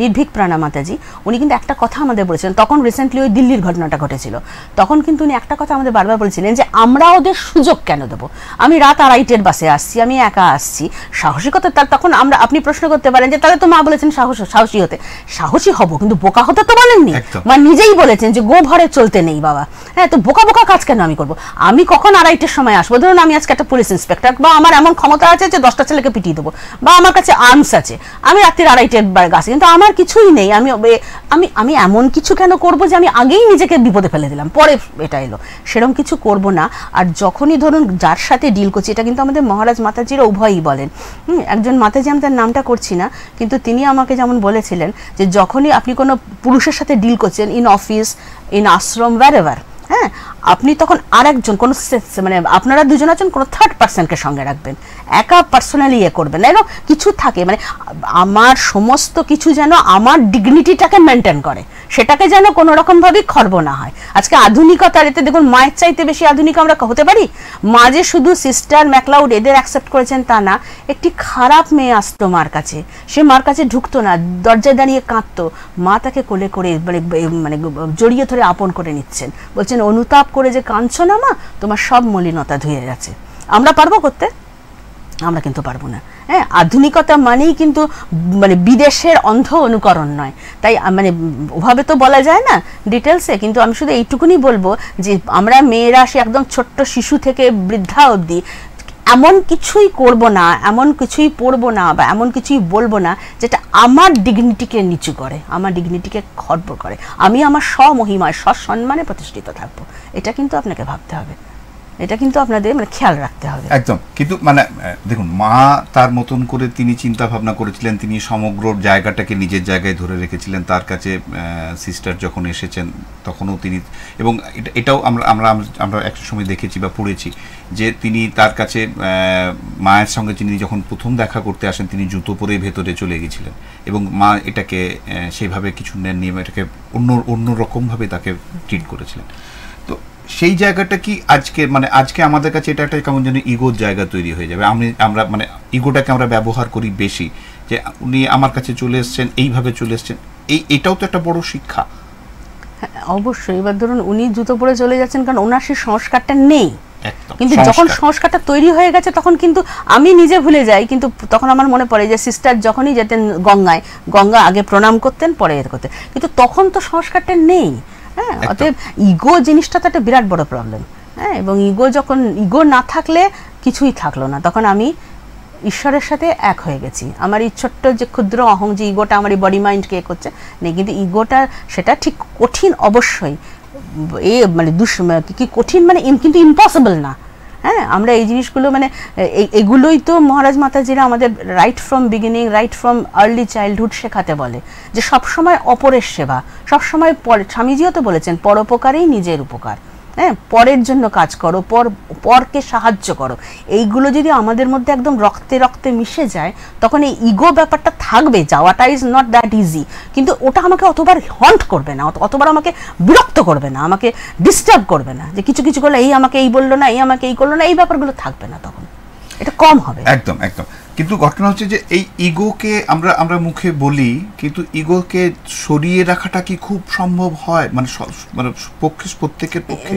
নির্ভীক প্রাণা মাতাজি উনি কিন্তু একটা কথা আমাদের বলেছিলেন তখন রিসেন্টলি ওই দিল্লির ঘটনাটা ঘটেছিল তখন কিন্তু উনি একটা কথা আমাদের বারবার বলেছিলেন যে আমরা ওদের সুযোগ কেন দেবো আমি রাত আড়াইটের বাসে আসছি আমি একা আসছি সাহসিকতা তার তখন আমরা আপনি প্রশ্ন করতে পারেন যে তাহলে তো মা বলেছেন সাহস সাহসী হতে সাহসী হব কিন্তু বোকা হতে তো বলেননি মা নিজেই বলেছেন যে গো ভরে চলতে নেই বাবা হ্যাঁ তো বোকা বোকা কাজ কেন আমি করব আমি কখন আড়াইটের সময় আসবো ধরুন আমি আজকে একটা পুলিশ ইন্সপেক্টর বা আমার এমন ক্ষমতা আছে যে দশটা ছেলেকে পিটিয়ে দেবো বা আমার কাছে আর্মস আছে আমি রাত্রি আড়াইটের বেড়ে গাছি কিন্তু আমার কিছুই নেই আমি আমি আমি এমন কিছু কেন করব যে আমি আগেই নিজেকে বিপদে ফেলে দিলাম পরে এটা এলো সেরকম কিছু করব না আর যখনই ধরুন যার সাথে ডিল করছি এটা কিন্তু আমাদের মহারাজ মাতাজিরা উভয়ই বলেন হুম একজন মাতাজি আমি তার নামটা করছি না কিন্তু তিনি আমাকে যেমন বলেছিলেন যে যখনই আপনি কোনো পুরুষের সাথে ডিল করছেন in office in ashram wherever হ্যাঁ আপনি তখন আর একজন কোনো মানে আপনারা দুজন আছেন কোনো থার্ড পার্সনকে সঙ্গে রাখবেন একা পার্সোনালি ইয়ে করবেন না কিছু থাকে মানে আমার সমস্ত কিছু যেন আমার ডিগনিটিটাকে মেনটেন করে সেটাকে যেন কোনো রকমভাবেই খর্ব না হয় আজকে আধুনিকতার এতে দেখুন মায়ের চাইতে বেশি আধুনিক আমরা হতে পারি মা যে শুধু সিস্টার ম্যাকলাউড এদের অ্যাকসেপ্ট করেছেন তা না একটি খারাপ মেয়ে আসতো মার কাছে সে মার কাছে ঢুকতো না দরজায় দাঁড়িয়ে কাঁদতো মা তাকে কোলে করে মানে মানে জড়িয়ে ধরে আপন করে নিচ্ছেন বলছেন অনু অনুতাপ করে যে কাঁদছ না মা তোমার সব মলিনতা ধুয়ে গেছে আমরা পারবো করতে আমরা কিন্তু পারবো না হ্যাঁ আধুনিকতা মানেই কিন্তু মানে বিদেশের অন্ধ অনুকরণ নয় তাই মানে ওভাবে তো বলা যায় না ডিটেলসে কিন্তু আমি শুধু এইটুকুনি বলবো যে আমরা মেয়েরা সে একদম ছোট্ট শিশু থেকে বৃদ্ধা অবধি এমন কিছুই করব না এমন কিছুই পড়ব না বা এমন কিছুই বলবো না যেটা আমার ডিগনিটিকে নিচু করে আমার ডিগনিটিকে খর্ব করে আমি আমার স্বমহিমায় সসম্মানে প্রতিষ্ঠিত থাকবো এটা কিন্তু আপনাকে ভাবতে হবে এটা কিন্তু আপনাদের মানে খেয়াল রাখতে হবে একদম কিন্তু মানে দেখুন মা তার মতন করে তিনি চিন্তা ভাবনা করেছিলেন তিনি সমগ্র জায়গাটাকে নিজের জায়গায় ধরে রেখেছিলেন তার কাছে সিস্টার যখন এসেছেন তখনও তিনি এবং এটাও আমরা আমরা আমরা একটা সময় দেখেছি বা পড়েছি যে তিনি তার কাছে মায়ের সঙ্গে তিনি যখন প্রথম দেখা করতে আসেন তিনি জুতো পরে ভেতরে চলে গেছিলেন এবং মা এটাকে সেইভাবে কিছু নেননি এটাকে অন্য অন্যরকমভাবে তাকে ট্রিট করেছিলেন সেই জায়গাটা কি আজকে মানে আজকে আমাদের কাছে এটা একটা কেমন যেন ইগোর জায়গা তৈরি হয়ে যাবে আমি আমরা মানে ইগোটাকে আমরা ব্যবহার করি বেশি যে উনি আমার কাছে চলে এসছেন এইভাবে চলে এসছেন এই এটাও তো একটা বড় শিক্ষা হ্যাঁ, অবশ্যই এবার ধরুন উনি জুতো পরে চলে যাচ্ছেন কারণ ওনার সেই সংস্কারটা নেই কিন্তু যখন সংস্কারটা তৈরি হয়ে গেছে তখন কিন্তু আমি নিজে ভুলে যাই কিন্তু তখন আমার মনে পড়ে যে সিস্টার যখনই যেতেন গঙ্গায় গঙ্গা আগে প্রণাম করতেন পরে এর করতেন কিন্তু তখন তো সংস্কারটা নেই হ্যাঁ অতএব ইগো জিনিসটা তো একটা বিরাট বড় প্রবলেম হ্যাঁ এবং ইগো যখন ইগো না থাকলে কিছুই থাকলো না তখন আমি ঈশ্বরের সাথে এক হয়ে গেছি আমার এই ছোট্ট যে ক্ষুদ্র অহং যে ইগোটা আমার এই বডি মাইন্ড কে করছে নেই কিন্তু ইগোটা সেটা ঠিক কঠিন অবশ্যই এ মানে দুষ মানে কি কঠিন মানে কিন্তু ইম্পসিবল না হ্যাঁ আমরা এই জিনিসগুলো মানে এগুলোই তো মহারাজ মাতাজিরা আমাদের right from beginning right from early childhood শেখাতে বলে যে সবসময় অপরের সেবা সবসময় পর স্বামীজিও তো বলেছেন পরোপকারেই নিজের উপকার হ্যাঁ পরের জন্য কাজ করো পর পরকে সাহায্য করো এইগুলো যদি আমাদের মধ্যে একদম রক্তে রক্তে মিশে যায় তখন এই ইগো ব্যাপারটা থাকবে যাওয়াটা ইজ নট দ্যাট ইজি কিন্তু ওটা আমাকে অতবার হন্ট করবে না অতবার আমাকে বিরক্ত করবে না আমাকে ডিস্টার্ব করবে না যে কিছু কিছু করলে এই আমাকে এই বললো না এই আমাকে এই করলো না এই ব্যাপারগুলো থাকবে না তখন এটা কম হবে একদম একদম কিন্তু ঘটনা হচ্ছে যে এই ইগোকে আমরা আমরা মুখে বলি কিন্তু ইগোকে সরিয়ে রাখাটা কি খুব সম্ভব হয় মানে মানে পক্ষে প্রত্যেকের পক্ষে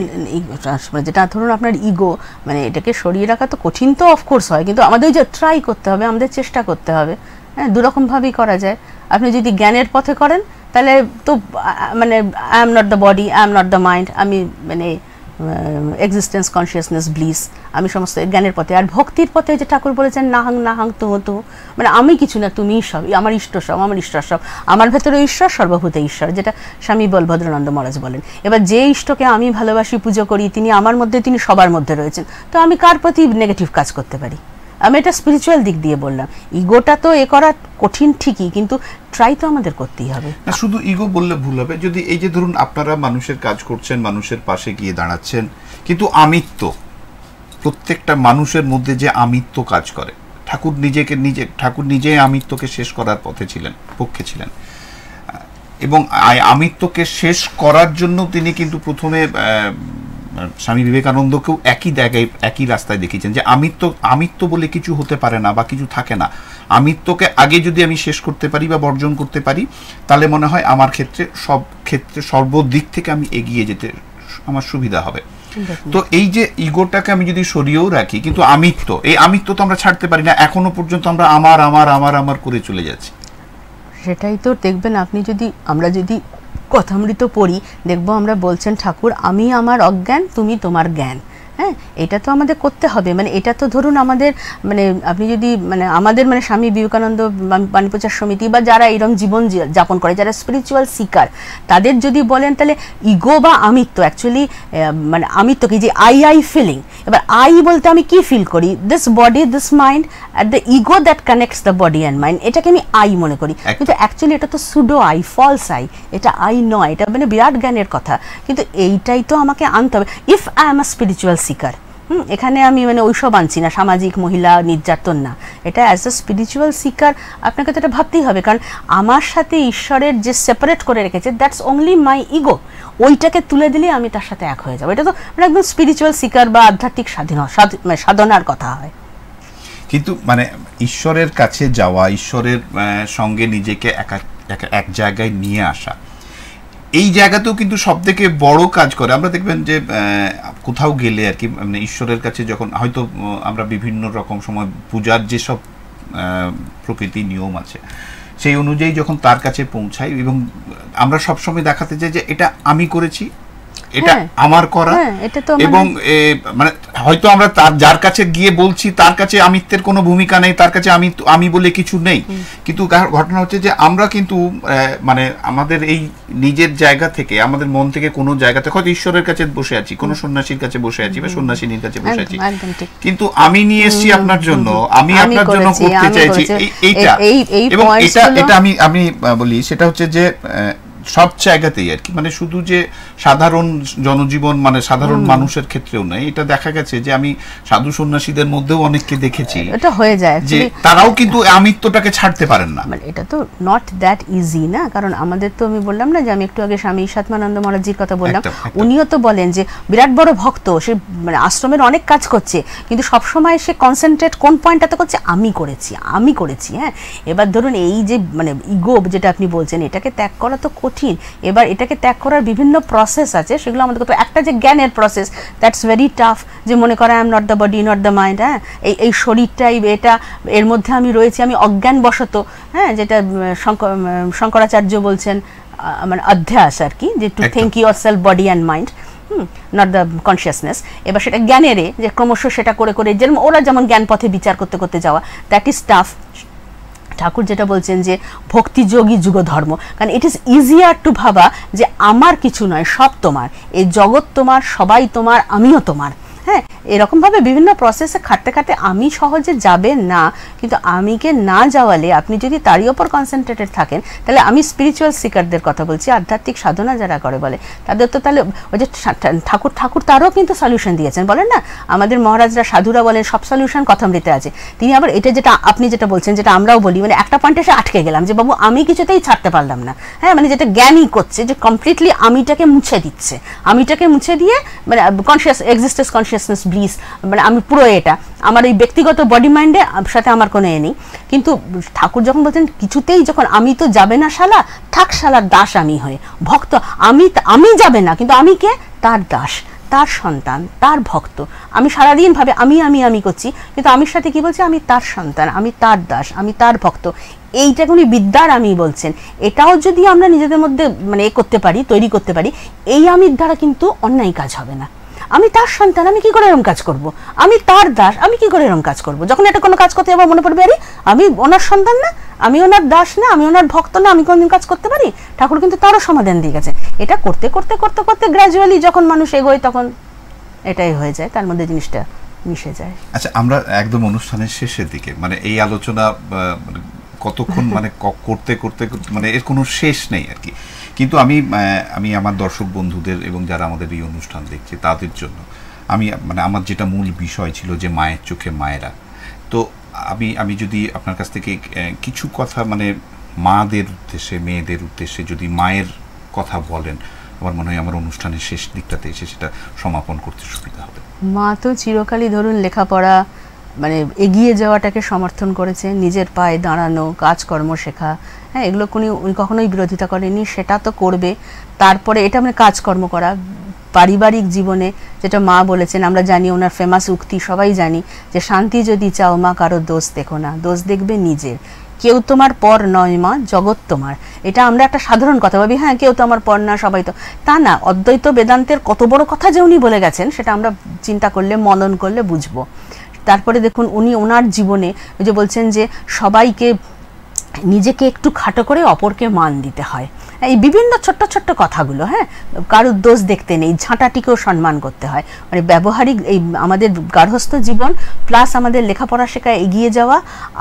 যেটা ধরুন আপনার ইগো মানে এটাকে সরিয়ে রাখা তো কঠিন তো অফকোর্স হয় কিন্তু আমাদের যে ট্রাই করতে হবে আমাদের চেষ্টা করতে হবে হ্যাঁ দুরকমভাবেই করা যায় আপনি যদি জ্ঞানের পথে করেন তাহলে তো মানে I am not the body I am not the mind আমি মানে এক্সিস্টেন্স কনসিয়াসনেস ব্লিস আমি সমস্ত জ্ঞানের পথে আর ভক্তির পথে যে ঠাকুর বলেছেন নাহাং নাহাং তো হতো মানে আমি কিছু না তুমি সব আমার ইষ্ট সব আমার ঈশ্বর সব আমার ভেতরে ঈশ্বর সর্বভূতে ঈশ্বর যেটা স্বামী বলভদ্রানন্দ মহারাজ বলেন এবার যে ইষ্টকে আমি ভালোবাসি পুজো করি তিনি আমার মধ্যে তিনি সবার মধ্যে রয়েছেন তো আমি কার প্রতি নেগেটিভ কাজ করতে পারি আমি এটা স্পিরিচুয়াল দিক দিয়ে বললাম ইগোটা তো এ করা কঠিন ঠিকই কিন্তু ট্রাই তো আমাদের করতেই হবে না শুধু ইগো বললে ভুল হবে যদি এই যে ধরুন আপনারা মানুষের কাজ করছেন মানুষের পাশে গিয়ে দাঁড়াচ্ছেন কিন্তু আমিত্ব প্রত্যেকটা মানুষের মধ্যে যে আমিত্ব কাজ করে ঠাকুর নিজেকে নিজে ঠাকুর নিজেই আমিত্বকে শেষ করার পথে ছিলেন পক্ষে ছিলেন এবং আমিত্বকে শেষ করার জন্য তিনি কিন্তু প্রথমে স্বামী বিবেকানন্দকেও একই জায়গায় একই রাস্তায় দেখিয়েছেন যে আমিত্ব আমিত্ব বলে কিছু হতে পারে না বা কিছু থাকে না আমিত্বকে আগে যদি আমি শেষ করতে পারি বা বর্জন করতে পারি তাহলে মনে হয় আমার ক্ষেত্রে সব ক্ষেত্রে সর্বদিক থেকে আমি এগিয়ে যেতে আমার সুবিধা হবে তো এই যে ইগোটাকে আমি যদি সরিয়েও রাখি কিন্তু আমিত্ব এই আমিত্ব তো আমরা ছাড়তে পারি না এখনো পর্যন্ত আমরা আমার আমার আমার আমার করে চলে যাচ্ছি সেটাই তো দেখবেন আপনি যদি আমরা যদি কথামৃত পড়ি দেখব আমরা বলছেন ঠাকুর আমি আমার অজ্ঞান তুমি তোমার জ্ঞান হ্যাঁ এটা তো আমাদের করতে হবে মানে এটা তো ধরুন আমাদের মানে আপনি যদি মানে আমাদের মানে স্বামী বিবেকানন্দ বাণীপ্রচার সমিতি বা যারা এরকম জীবন যাপন করে যারা স্পিরিচুয়াল সিকার তাদের যদি বলেন তাহলে ইগো বা আমিত্ব অ্যাকচুয়ালি মানে আমিত্ব কি যে আই আই ফিলিং এবার আই বলতে আমি কি ফিল করি this body this mind at the ego that connects the body and mind এটাকে আমি আই মনে করি কিন্তু অ্যাকচুয়ালি এটা তো সুডো আই ফলস আই এটা আই নয় এটা মানে বিরাট জ্ঞানের কথা কিন্তু এইটাই তো আমাকে আনতে হবে if I am a spiritual seeker hmm এখানে আমি মানে ওইসব আনছি না সামাজিক মহিলা নির্যাতন না এটা অ্যাজ আ স্পিরিচুয়াল সিকার আপনাকে তো এটা ভাবতেই হবে কারণ আমার সাথে ঈশ্বরের যে সেপারেট করে রেখেছে দ্যাটস অনলি মাই ইগো ওইটাকে তুলে দিলে আমি তার সাথে এক হয়ে যাবো এটা তো মানে একদম স্পিরিচুয়াল সিকার বা আধ্যাত্মিক স্বাধীন মানে সাধনার কথা হয় কিন্তু মানে ঈশ্বরের কাছে যাওয়া ঈশ্বরের সঙ্গে নিজেকে এক জায়গায় নিয়ে আসা এই জায়গাতেও কিন্তু সব থেকে বড় কাজ করে আমরা দেখবেন যে কোথাও গেলে আর কি মানে ঈশ্বরের কাছে যখন হয়তো আমরা বিভিন্ন রকম সময় পূজার যেসব প্রকৃতি নিয়ম আছে সেই অনুযায়ী যখন তার কাছে পৌঁছাই এবং আমরা সবসময় দেখাতে চাই যে এটা আমি করেছি এটা হ্যাঁ। আমার করা হ্যাঁ, মানে- এবং মানে হয়তো আমরা তার যার কাছে গিয়ে বলছি তার কাছে আমিত্বের কোনো ভূমিকা নেই তার কাছে আমি আমি বলে কিছু নেই কিন্তু ঘটনা হচ্ছে যে আমরা কিন্তু মানে আমাদের এই নিজের জায়গা থেকে আমাদের মন থেকে কোনো জায়গাতে হয়তো ঈশ্বরের কাছে বসে আছি কোনো সন্ন্যাসীর কাছে বসে আছি বা সন্ন্যাসিনীর কাছে বসে আছি কিন্তু আমি নিয়ে এসেছি আপনার জন্য আমি আপনার জন্য করতে চাইছি এইটা এবং এটা এটা আমি আমি বলি সেটা হচ্ছে যে সব জায়গাতেই আর কি মানে শুধু যে সাধারণ জনজীবন মানে সাধারণ মানুষের ক্ষেত্রেও নয় এটা দেখা গেছে যে আমি সাধু সন্ন্যাসীদের মধ্যেও অনেককে দেখেছি এটা হয়ে যায় যে তারাও কিন্তু আমিত্বটাকে ছাড়তে পারেন না মানে এটা তো নট দ্যাট ইজি না কারণ আমাদের তো আমি বললাম না যে আমি একটু আগে স্বামী সাতমানন্দ মহারাজজির কথা বললাম উনিও তো বলেন যে বিরাট বড় ভক্ত সে মানে আশ্রমের অনেক কাজ করছে কিন্তু সবসময় সে কনসেন্ট্রেট কোন পয়েন্টটাতে করছে আমি করেছি আমি করেছি হ্যাঁ এবার ধরুন এই যে মানে ইগো যেটা আপনি বলছেন এটাকে ত্যাগ করা তো কঠিন এবার এটাকে ত্যাগ করার বিভিন্ন প্রসেস আছে সেগুলো আমাদের করতে একটা যে জ্ঞানের প্রসেস দ্যাটস ভেরি টাফ যে মনে করে I am not the body not the mind হ্যাঁ এই এই শরীরটাই এটা এর মধ্যে আমি রয়েছি আমি অজ্ঞানবশত হ্যাঁ যেটা শঙ্করাচার্য বলছেন মানে অধ্যাস আর কি যে to think yourself body and mind not the consciousness এবার সেটা জ্ঞানেরে যে ক্রমশ সেটা করে করে যেরকম ওরা যেমন জ্ঞান পথে বিচার করতে করতে যাওয়া দ্যাট ইজ টাফ ঠাকুর যেটা বলছেন যে ভক্তিযোগী যুগ ধর্ম কারণ ইট ইজ ইজিয়ার টু ভাবা যে আমার কিছু নয় সব তোমার এই জগৎ তোমার সবাই তোমার আমিও তোমার হ্যাঁ এরকমভাবে বিভিন্ন প্রসেসে খাটতে খাটতে আমি সহজে যাবে না কিন্তু আমিকে না যাওয়ালে আপনি যদি তারই ওপর কনসেন্ট্রেটেড থাকেন তাহলে আমি স্পিরিচুয়াল সিকারদের কথা বলছি আধ্যাত্মিক সাধনা যারা করে বলে তাদের তো তাহলে ওই যে ঠাকুর ঠাকুর তারও কিন্তু সলিউশন দিয়েছেন বলেন না আমাদের মহারাজরা সাধুরা বলেন সব সলিউশন কথামৃতে আছে তিনি আবার এটা যেটা আপনি যেটা বলছেন যেটা আমরাও বলি মানে একটা পয়েন্টে এসে আটকে গেলাম যে বাবু আমি কিছুতেই ছাড়তে পারলাম না হ্যাঁ মানে যেটা জ্ঞানই করছে যে কমপ্লিটলি আমিটাকে মুছে দিচ্ছে আমিটাকে মুছে দিয়ে মানে conscious existence conscious consciousness bliss মানে আমি পুরো এটা আমার এই ব্যক্তিগত বডি মাইন্ডে সাথে আমার কোনো এ নেই কিন্তু ঠাকুর যখন বলছেন কিছুতেই যখন আমি তো যাবে না শালা থাক শালার দাস আমি হয়ে ভক্ত আমি আমি যাবে না কিন্তু আমি কে তার দাস তার সন্তান তার ভক্ত আমি সারাদিন ভাবে আমি আমি আমি করছি কিন্তু আমির সাথে কি বলছি আমি তার সন্তান আমি তার দাস আমি তার ভক্ত এইটা উনি বিদ্যার আমি বলছেন এটাও যদি আমরা নিজেদের মধ্যে মানে এ করতে পারি তৈরি করতে পারি এই আমির দ্বারা কিন্তু অন্যায় কাজ হবে না আমি তার সন্তান আমি কি করে এরকম কাজ করব আমি তার দাস আমি কি করে এরকম কাজ করব যখন এটা কোনো কাজ করতে আমার মনে পড়বে আরে আমি ওনার সন্তান না আমি ওনার দাস না আমি ওনার ভক্ত না আমি কোনদিন কাজ করতে পারি ঠাকুর কিন্তু তারও সমাধান দিয়ে গেছে এটা করতে করতে করতে করতে গ্র্যাজুয়ালি যখন মানুষ এগোয় তখন এটাই হয়ে যায় তার মধ্যে জিনিসটা মিশে যায় আচ্ছা আমরা একদম অনুষ্ঠানের শেষের দিকে মানে এই আলোচনা মানে কতক্ষণ মানে করতে করতে মানে এর কোনো শেষ নেই আর কি কিন্তু আমি আমি আমার দর্শক বন্ধুদের এবং যারা আমাদের এই অনুষ্ঠান দেখছে তাদের জন্য আমি মানে আমার যেটা মূল বিষয় ছিল যে মায়ের চোখে মায়েরা তো আমি আমি যদি আপনার কাছ থেকে কিছু কথা মানে মাদের উদ্দেশ্যে মেয়েদের উদ্দেশ্যে যদি মায়ের কথা বলেন আমার মনে হয় আমার অনুষ্ঠানের শেষ দিকটাতে এসে সেটা সমাপন করতে সুবিধা হবে মা তো চিরকালই ধরুন লেখাপড়া মানে এগিয়ে যাওয়াটাকে সমর্থন করেছে নিজের পায়ে দাঁড়ানো কাজকর্ম শেখা হ্যাঁ এগুলো কোনো কখনোই বিরোধিতা করেনি সেটা তো করবে তারপরে এটা মানে কাজকর্ম করা পারিবারিক জীবনে যেটা মা বলেছেন আমরা জানি ওনার ফেমাস উক্তি সবাই জানি যে শান্তি যদি চাও মা কারো দোষ দেখো না দোষ দেখবে নিজের কেউ তোমার পর নয় মা জগৎ তোমার এটা আমরা একটা সাধারণ কথা ভাবি হ্যাঁ কেউ তো আমার পর না সবাই তো তা না অদ্বৈত বেদান্তের কত বড় কথা যে উনি বলে গেছেন সেটা আমরা চিন্তা করলে মনন করলে বুঝবো তারপরে দেখুন উনি ওনার জীবনে ওই যে বলছেন যে সবাইকে নিজেকে একটু খাটো করে অপরকে মান দিতে হয় এই বিভিন্ন ছোট্ট ছোট্ট কথাগুলো হ্যাঁ কারুর দোষ দেখতে নেই ঝাঁটাটিকেও সম্মান করতে হয় মানে ব্যবহারিক এই আমাদের গার্হস্থ্য জীবন প্লাস আমাদের লেখাপড়া শেখায় এগিয়ে যাওয়া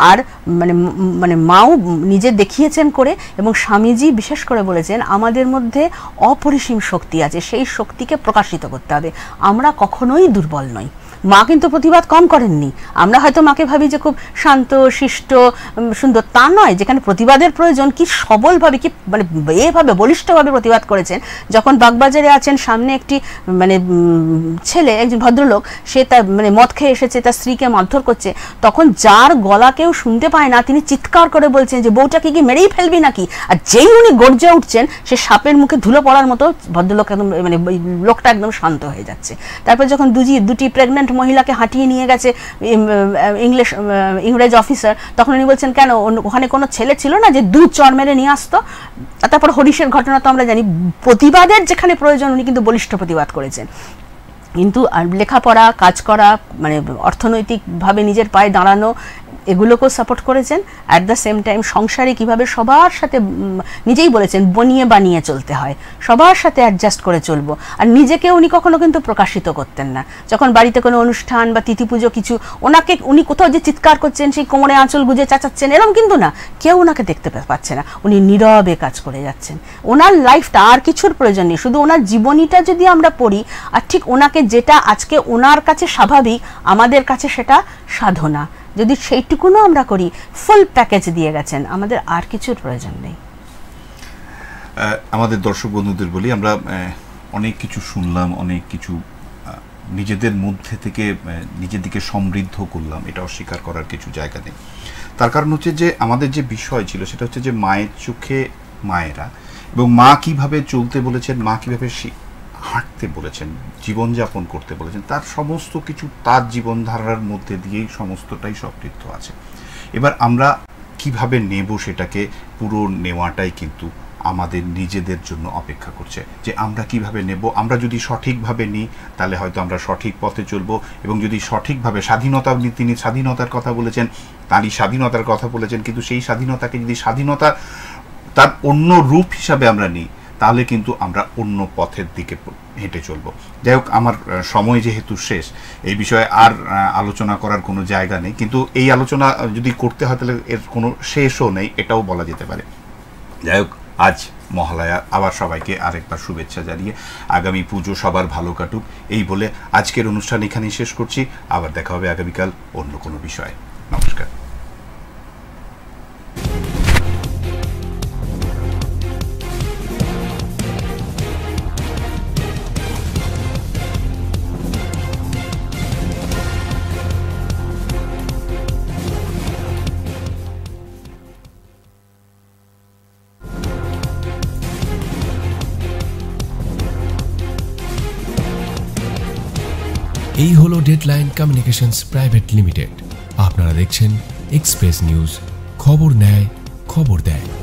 আর মানে মানে মাও নিজে দেখিয়েছেন করে এবং স্বামীজি বিশেষ করে বলেছেন আমাদের মধ্যে অপরিসীম শক্তি আছে সেই শক্তিকে প্রকাশিত করতে হবে আমরা কখনোই দুর্বল নই মা কিন্তু প্রতিবাদ কম করেননি আমরা হয়তো মাকে ভাবি যে খুব শান্ত শিষ্ট সুন্দর তা নয় যেখানে প্রতিবাদের প্রয়োজন কি সবলভাবে কি মানে এভাবে বলিষ্ঠভাবে প্রতিবাদ করেছেন যখন বাগবাজারে আছেন সামনে একটি মানে ছেলে একজন ভদ্রলোক সে তার মানে মদ খেয়ে এসেছে তার স্ত্রীকে মারধর করছে তখন যার গলা কেউ শুনতে পায় না তিনি চিৎকার করে বলছেন যে বউটাকে কি মেরেই ফেলবি নাকি আর যেই উনি গর্জে উঠছেন সে সাপের মুখে ধুলো পড়ার মতো ভদ্রলোক একদম মানে লোকটা একদম শান্ত হয়ে যাচ্ছে তারপর যখন দুজি দুটি প্রেগনেন্ট মহিলাকে হাঁটিয়ে নিয়ে গেছে ইংলিশ ইংরেজ অফিসার তখন উনি বলছেন কেন ওখানে কোনো ছেলে ছিল না যে দুধ চর মেরে নিয়ে আসতো তারপর হরিশের ঘটনা তো আমরা জানি প্রতিবাদের যেখানে প্রয়োজন উনি কিন্তু বলিষ্ঠ প্রতিবাদ করেছেন কিন্তু লেখাপড়া কাজ করা মানে অর্থনৈতিকভাবে নিজের পায়ে দাঁড়ানো এগুলোকেও সাপোর্ট করেছেন অ্যাট দ্য সেম টাইম সংসারে কিভাবে সবার সাথে নিজেই বলেছেন বনিয়ে বানিয়ে চলতে হয় সবার সাথে অ্যাডজাস্ট করে চলবো আর নিজেকে উনি কখনো কিন্তু প্রকাশিত করতেন না যখন বাড়িতে কোনো অনুষ্ঠান বা তিথি পুজো কিছু ওনাকে উনি কোথাও যে চিৎকার করছেন সেই কোমরে আঁচল গুজে চাচাচ্ছেন এরকম কিন্তু না কেউ ওনাকে দেখতে পাচ্ছে না উনি নীরবে কাজ করে যাচ্ছেন ওনার লাইফটা আর কিছুর প্রয়োজন নেই শুধু ওনার জীবনীটা যদি আমরা পড়ি আর ঠিক ওনাকে যেটা আজকে ওনার কাছে স্বাভাবিক আমাদের কাছে সেটা সাধনা যদি সেইটুকুনও আমরা করি ফুল প্যাকেজ দিয়ে গেছেন আমাদের আর কিছুর প্রয়োজন নেই আমাদের দর্শক বন্ধুদের বলি আমরা অনেক কিছু শুনলাম অনেক কিছু নিজেদের মধ্যে থেকে নিজেদিকে সমৃদ্ধ করলাম এটা অস্বীকার করার কিছু জায়গা নেই তার কারণ হচ্ছে যে আমাদের যে বিষয় ছিল সেটা হচ্ছে যে মায়ের চোখে মায়েরা এবং মা কিভাবে চলতে বলেছেন মা কিভাবে হাঁটতে বলেছেন জীবনযাপন করতে বলেছেন তার সমস্ত কিছু তার জীবনধারার মধ্যে দিয়েই সমস্তটাই সম্পৃক্ত আছে এবার আমরা কিভাবে নেব সেটাকে পুরো নেওয়াটাই কিন্তু আমাদের নিজেদের জন্য অপেক্ষা করছে যে আমরা কিভাবে নেব আমরা যদি সঠিকভাবে নিই তাহলে হয়তো আমরা সঠিক পথে চলব এবং যদি সঠিকভাবে স্বাধীনতা তিনি স্বাধীনতার কথা বলেছেন তারই স্বাধীনতার কথা বলেছেন কিন্তু সেই স্বাধীনতাকে যদি স্বাধীনতা তার অন্য রূপ হিসাবে আমরা নিই তাহলে কিন্তু আমরা অন্য পথের দিকে হেঁটে চলব যাই হোক আমার সময় যেহেতু শেষ এই বিষয়ে আর আলোচনা করার কোনো জায়গা নেই কিন্তু এই আলোচনা যদি করতে হয় তাহলে এর কোনো শেষও নেই এটাও বলা যেতে পারে যাই হোক আজ মহালয়া আবার সবাইকে আরেকবার শুভেচ্ছা জানিয়ে আগামী পুজো সবার ভালো কাটুক এই বলে আজকের অনুষ্ঠান এখানেই শেষ করছি আবার দেখা হবে আগামীকাল অন্য কোনো বিষয়ে নমস্কার হলো ডেডলাইন কমিউনিকেশনস প্রাইভেট লিমিটেড আপনারা দেখছেন এক্সপ্রেস নিউজ খবর নেয় খবর দেয়